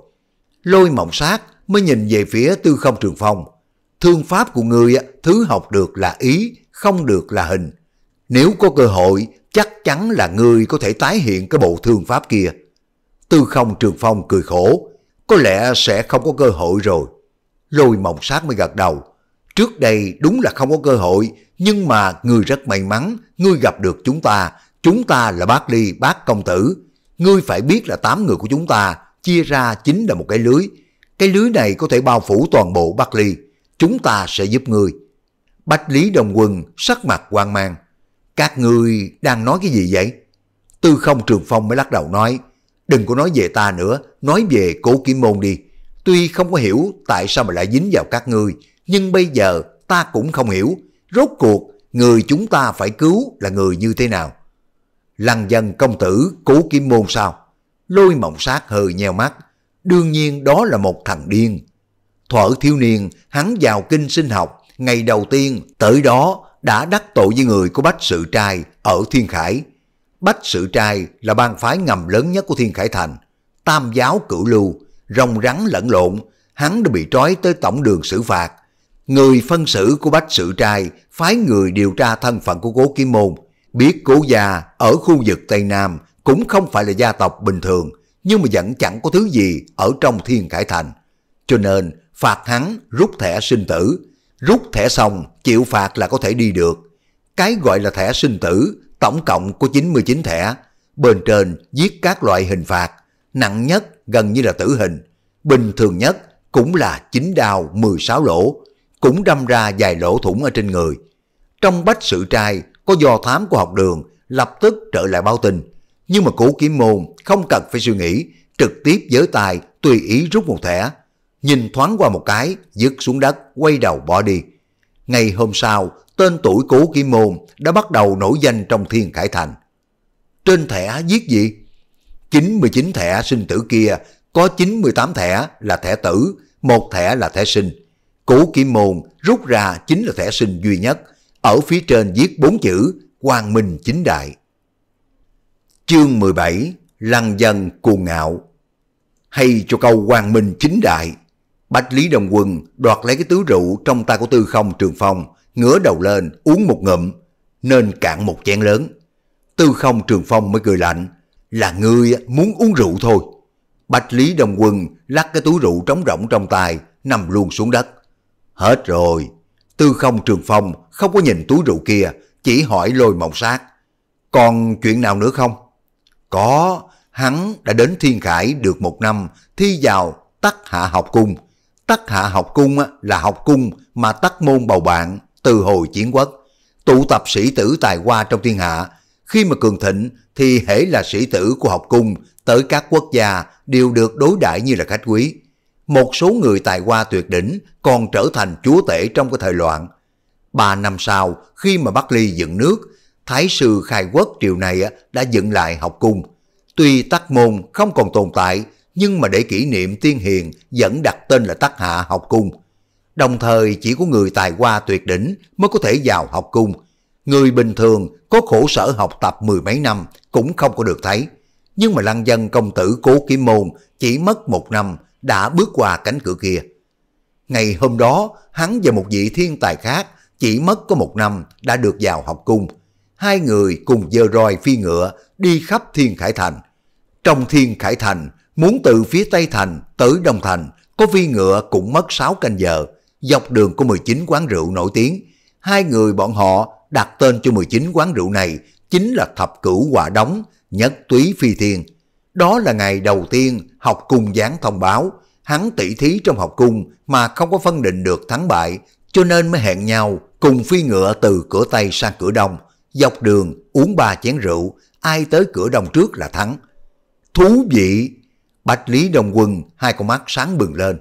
Lôi mộng sát mới nhìn về phía tư không trường phong. Thương pháp của ngươi thứ học được là ý, không được là hình. Nếu có cơ hội, chắc chắn là ngươi có thể tái hiện cái bộ thương pháp kia. Tư không trường phong cười khổ, có lẽ sẽ không có cơ hội rồi. Lôi mộng sát mới gật đầu. Trước đây đúng là không có cơ hội, nhưng mà ngươi rất may mắn, ngươi gặp được chúng ta. Chúng ta là bác ly, bác công tử. Ngươi phải biết là tám người của chúng ta chia ra chính là một cái lưới. Cái lưới này có thể bao phủ toàn bộ bác ly. Chúng ta sẽ giúp ngươi. Bách Lý Đồng Quân sắc mặt hoang mang. Các ngươi đang nói cái gì vậy? Tư không trường phong mới lắc đầu nói. Đừng có nói về ta nữa, nói về cố kiếm môn đi. Tuy không có hiểu tại sao mà lại dính vào các ngươi, nhưng bây giờ ta cũng không hiểu, rốt cuộc người chúng ta phải cứu là người như thế nào. Lăng dân công tử cố kim môn sao? Lôi mộng sát hơi nheo mắt, đương nhiên đó là một thằng điên. Thuở thiếu niên, hắn vào kinh sinh học, ngày đầu tiên tới đó đã đắc tội với người của Bách Sự Trai ở Thiên Khải. Bách Sự Trai là bang phái ngầm lớn nhất của Thiên Khải Thành, tam giáo cửu lưu, rồng rắn lẫn lộn, hắn đã bị trói tới tổng đường xử phạt, Người phân xử của Bách Sự Trai phái người điều tra thân phận của Cố Kim Môn, biết Cố gia ở khu vực Tây Nam cũng không phải là gia tộc bình thường, nhưng mà vẫn chẳng có thứ gì ở trong Thiên cải Thành. Cho nên phạt hắn rút thẻ sinh tử, rút thẻ xong chịu phạt là có thể đi được. Cái gọi là thẻ sinh tử tổng cộng có 99 thẻ, bên trên viết các loại hình phạt, nặng nhất gần như là tử hình, bình thường nhất cũng là 9 đao 16 lỗ, cũng đâm ra vài lỗ thủng ở trên người. Trong bách sự trai có dò thám của học đường lập tức trở lại báo tin. Nhưng mà cũ kiếm môn không cần phải suy nghĩ, trực tiếp giới tài tùy ý rút một thẻ. Nhìn thoáng qua một cái, dứt xuống đất, quay đầu bỏ đi. Ngày hôm sau, tên tuổi cố kim môn đã bắt đầu nổi danh trong thiên khải thành. Trên thẻ giết gì? 99 thẻ sinh tử kia, có 98 thẻ là thẻ tử, một thẻ là thẻ sinh cũ kim môn rút ra chính là thẻ sinh duy nhất, ở phía trên viết bốn chữ Quang Minh Chính Đại. Chương 17 Lăng dân cuồng ngạo Hay cho câu Quang Minh Chính Đại Bạch Lý Đồng Quân đoạt lấy cái tứ rượu trong tay của Tư Không Trường Phong, ngửa đầu lên uống một ngụm, nên cạn một chén lớn. Tư Không Trường Phong mới cười lạnh, là ngươi muốn uống rượu thôi. Bạch Lý Đồng Quân lắc cái túi rượu trống rỗng trong tay, nằm luôn xuống đất. Hết rồi, tư không trường phong không có nhìn túi rượu kia, chỉ hỏi lôi mộng sát. Còn chuyện nào nữa không? Có, hắn đã đến Thiên Khải được một năm, thi vào tắc hạ học cung. Tắc hạ học cung là học cung mà tắc môn bầu bạn từ hồi chiến quốc. Tụ tập sĩ tử tài hoa trong thiên hạ, khi mà cường thịnh thì hễ là sĩ tử của học cung tới các quốc gia đều được đối đãi như là khách quý. Một số người tài hoa tuyệt đỉnh còn trở thành chúa tể trong cái thời loạn. Ba năm sau, khi mà Bắc Ly dựng nước, Thái sư khai quốc triều này đã dựng lại học cung. Tuy tắc môn không còn tồn tại, nhưng mà để kỷ niệm tiên hiền vẫn đặt tên là tắc hạ học cung. Đồng thời chỉ có người tài hoa tuyệt đỉnh mới có thể vào học cung. Người bình thường có khổ sở học tập mười mấy năm cũng không có được thấy. Nhưng mà lăng dân công tử cố kiếm môn chỉ mất một năm đã bước qua cánh cửa kia. Ngày hôm đó, hắn và một vị thiên tài khác chỉ mất có một năm đã được vào học cung. Hai người cùng dơ roi phi ngựa đi khắp Thiên Khải Thành. Trong Thiên Khải Thành, muốn từ phía Tây Thành tới Đông Thành, có phi ngựa cũng mất 6 canh giờ. Dọc đường có 19 quán rượu nổi tiếng. Hai người bọn họ đặt tên cho 19 quán rượu này chính là Thập Cửu Quả Đóng, Nhất Túy Phi Thiên đó là ngày đầu tiên học cung gián thông báo, hắn tỷ thí trong học cung mà không có phân định được thắng bại, cho nên mới hẹn nhau cùng phi ngựa từ cửa Tây sang cửa Đông, dọc đường uống ba chén rượu, ai tới cửa Đông trước là thắng. Thú vị! Bạch Lý Đồng Quân hai con mắt sáng bừng lên.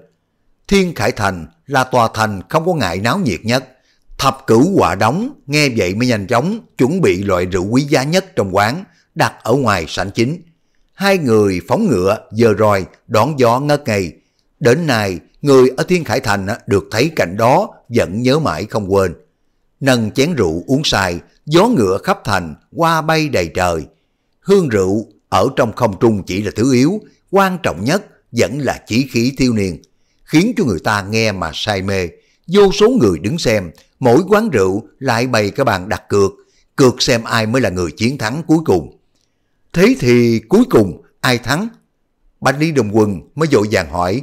Thiên Khải Thành là tòa thành không có ngại náo nhiệt nhất. Thập cửu quả đóng, nghe vậy mới nhanh chóng chuẩn bị loại rượu quý giá nhất trong quán, đặt ở ngoài sảnh chính. Hai người phóng ngựa giờ rồi đón gió ngất ngây. Đến nay, người ở Thiên Khải Thành được thấy cảnh đó vẫn nhớ mãi không quên. Nâng chén rượu uống sai, gió ngựa khắp thành, qua bay đầy trời. Hương rượu ở trong không trung chỉ là thứ yếu, quan trọng nhất vẫn là chỉ khí tiêu niên, khiến cho người ta nghe mà say mê. Vô số người đứng xem, mỗi quán rượu lại bày cái bàn đặt cược, cược xem ai mới là người chiến thắng cuối cùng. Thế thì cuối cùng ai thắng? Bạch Lý Đồng Quân mới dội vàng hỏi.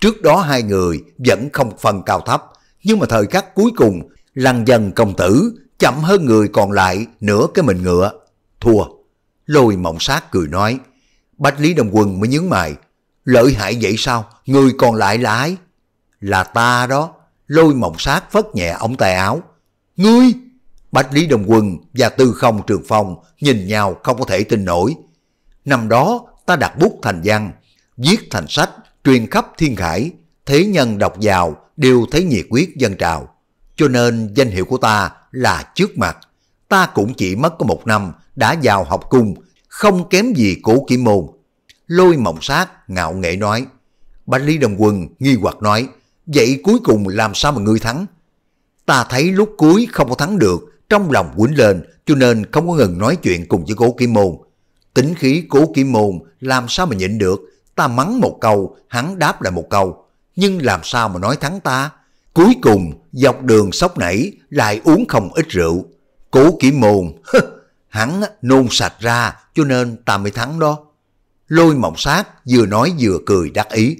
Trước đó hai người vẫn không phần cao thấp, nhưng mà thời khắc cuối cùng, lăng dần công tử chậm hơn người còn lại nửa cái mình ngựa. Thua. Lôi mộng sát cười nói. Bạch Lý Đồng Quân mới nhướng mày. Lợi hại vậy sao? Người còn lại là ai? Là ta đó. Lôi mộng sát phất nhẹ ống tay áo. Ngươi! Bách Lý Đồng Quân và Tư Không Trường Phong nhìn nhau không có thể tin nổi. Năm đó ta đặt bút thành văn, viết thành sách, truyền khắp thiên khải, thế nhân đọc vào đều thấy nhiệt quyết dân trào. Cho nên danh hiệu của ta là trước mặt. Ta cũng chỉ mất có một năm đã vào học cung, không kém gì cổ kỷ môn. Lôi mộng sát ngạo nghệ nói. Bách Lý Đồng Quân nghi hoặc nói, vậy cuối cùng làm sao mà ngươi thắng? Ta thấy lúc cuối không có thắng được, trong lòng quýnh lên cho nên không có ngừng nói chuyện cùng với cố kim môn. Tính khí cố kim môn làm sao mà nhịn được, ta mắng một câu, hắn đáp lại một câu. Nhưng làm sao mà nói thắng ta? Cuối cùng, dọc đường sốc nảy, lại uống không ít rượu. Cố kim môn, *laughs* hắn nôn sạch ra cho nên ta mới thắng đó. Lôi mộng sát vừa nói vừa cười đắc ý.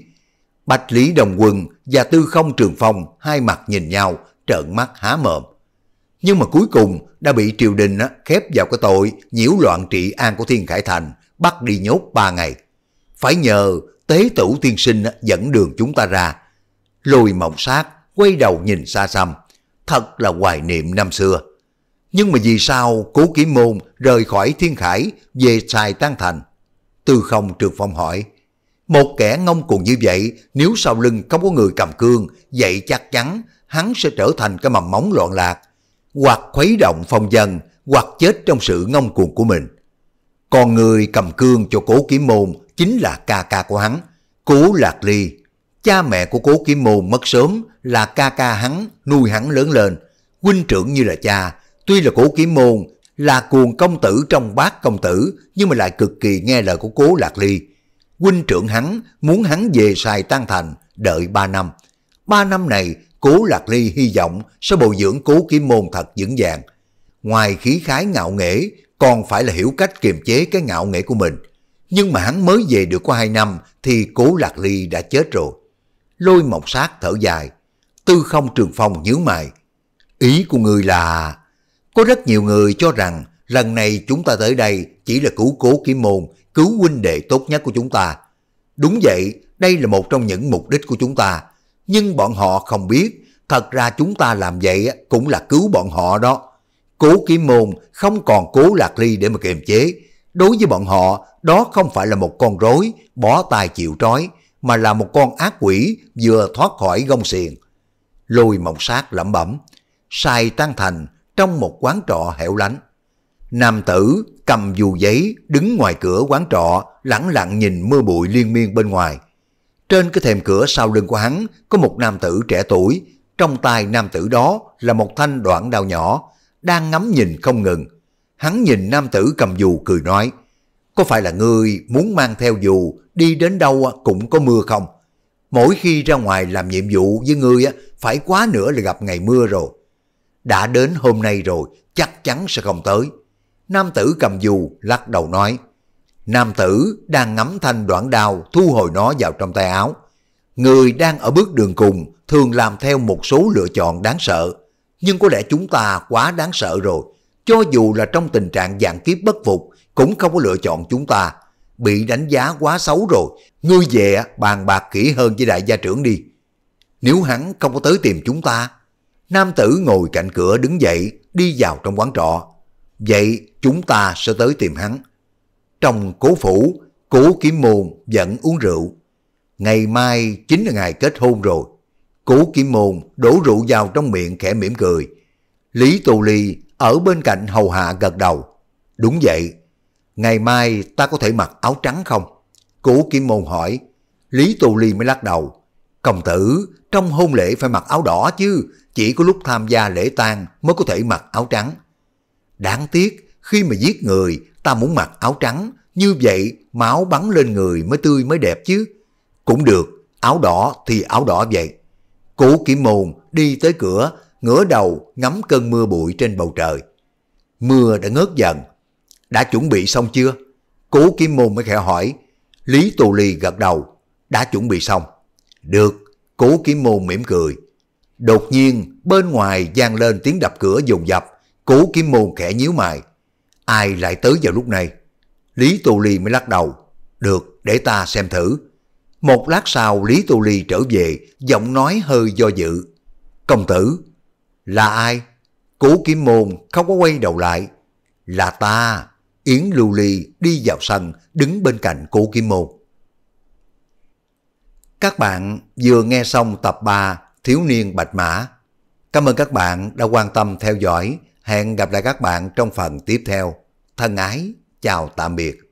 Bạch Lý Đồng Quân và Tư Không Trường Phong hai mặt nhìn nhau trợn mắt há mồm nhưng mà cuối cùng đã bị triều đình khép vào cái tội nhiễu loạn trị an của Thiên Khải Thành, bắt đi nhốt ba ngày. Phải nhờ tế tử tiên sinh dẫn đường chúng ta ra. Lôi mộng sát, quay đầu nhìn xa xăm, thật là hoài niệm năm xưa. Nhưng mà vì sao cố kiếm môn rời khỏi Thiên Khải về xài tan Thành? Tư không trường phong hỏi, một kẻ ngông cuồng như vậy, nếu sau lưng không có người cầm cương, vậy chắc chắn hắn sẽ trở thành cái mầm móng loạn lạc, hoặc khuấy động phong dân, hoặc chết trong sự ngông cuồng của mình. Còn người cầm cương cho cố kiếm môn chính là ca ca của hắn, cố lạc ly. Cha mẹ của cố kiếm môn mất sớm là ca ca hắn nuôi hắn lớn lên, huynh trưởng như là cha. Tuy là cố kiếm môn là cuồng công tử trong bát công tử nhưng mà lại cực kỳ nghe lời của cố lạc ly. Huynh trưởng hắn muốn hắn về Sài Tan Thành đợi 3 năm. 3 năm này Cố Lạc Ly hy vọng sẽ bồi dưỡng cố kiếm môn thật vững vàng. Ngoài khí khái ngạo nghễ, còn phải là hiểu cách kiềm chế cái ngạo nghễ của mình. Nhưng mà hắn mới về được có hai năm thì cố Lạc Ly đã chết rồi. Lôi mộc sát thở dài. Tư không trường phong nhíu mày. Ý của người là... Có rất nhiều người cho rằng lần này chúng ta tới đây chỉ là cứu cố kiếm môn, cứu huynh đệ tốt nhất của chúng ta. Đúng vậy, đây là một trong những mục đích của chúng ta nhưng bọn họ không biết, thật ra chúng ta làm vậy cũng là cứu bọn họ đó. Cố Kim Môn không còn cố Lạc Ly để mà kiềm chế. Đối với bọn họ, đó không phải là một con rối bỏ tay chịu trói, mà là một con ác quỷ vừa thoát khỏi gông xiềng. Lôi mộng sát lẩm bẩm, sai tan thành trong một quán trọ hẻo lánh. Nam tử cầm dù giấy đứng ngoài cửa quán trọ lẳng lặng nhìn mưa bụi liên miên bên ngoài. Trên cái thềm cửa sau lưng của hắn có một nam tử trẻ tuổi, trong tay nam tử đó là một thanh đoạn đao nhỏ, đang ngắm nhìn không ngừng. Hắn nhìn nam tử cầm dù cười nói, có phải là ngươi muốn mang theo dù đi đến đâu cũng có mưa không? Mỗi khi ra ngoài làm nhiệm vụ với ngươi phải quá nữa là gặp ngày mưa rồi. Đã đến hôm nay rồi, chắc chắn sẽ không tới. Nam tử cầm dù lắc đầu nói, Nam tử đang ngắm thanh đoạn đao thu hồi nó vào trong tay áo. Người đang ở bước đường cùng thường làm theo một số lựa chọn đáng sợ. Nhưng có lẽ chúng ta quá đáng sợ rồi. Cho dù là trong tình trạng dạng kiếp bất phục cũng không có lựa chọn chúng ta. Bị đánh giá quá xấu rồi. Ngươi về bàn bạc kỹ hơn với đại gia trưởng đi. Nếu hắn không có tới tìm chúng ta. Nam tử ngồi cạnh cửa đứng dậy đi vào trong quán trọ. Vậy chúng ta sẽ tới tìm hắn. Trong cố phủ, cố kiếm môn vẫn uống rượu. Ngày mai chính là ngày kết hôn rồi. Cố kiếm môn đổ rượu vào trong miệng khẽ mỉm cười. Lý Tù Ly ở bên cạnh hầu hạ gật đầu. Đúng vậy, ngày mai ta có thể mặc áo trắng không? Cố Kim Môn hỏi. Lý Tù Ly mới lắc đầu. Công tử, trong hôn lễ phải mặc áo đỏ chứ, chỉ có lúc tham gia lễ tang mới có thể mặc áo trắng. Đáng tiếc, khi mà giết người, ta muốn mặc áo trắng, như vậy máu bắn lên người mới tươi mới đẹp chứ. Cũng được, áo đỏ thì áo đỏ vậy. Cụ kiếm mồn đi tới cửa, ngửa đầu ngắm cơn mưa bụi trên bầu trời. Mưa đã ngớt dần. Đã chuẩn bị xong chưa? Cụ kiếm mồn mới khẽ hỏi. Lý Tù Lì gật đầu. Đã chuẩn bị xong. Được. Cụ kiếm mồn mỉm cười. Đột nhiên, bên ngoài vang lên tiếng đập cửa dồn dập. Cụ kiếm mồn khẽ nhíu mày ai lại tới vào lúc này? Lý Tu Ly mới lắc đầu. Được, để ta xem thử. Một lát sau Lý Tu Ly trở về, giọng nói hơi do dự. Công tử, là ai? Cố kiếm môn không có quay đầu lại. Là ta. Yến Lưu Ly đi vào sân, đứng bên cạnh cố kiếm môn. Các bạn vừa nghe xong tập 3 Thiếu niên Bạch Mã. Cảm ơn các bạn đã quan tâm theo dõi. Hẹn gặp lại các bạn trong phần tiếp theo. Thân ái, chào tạm biệt.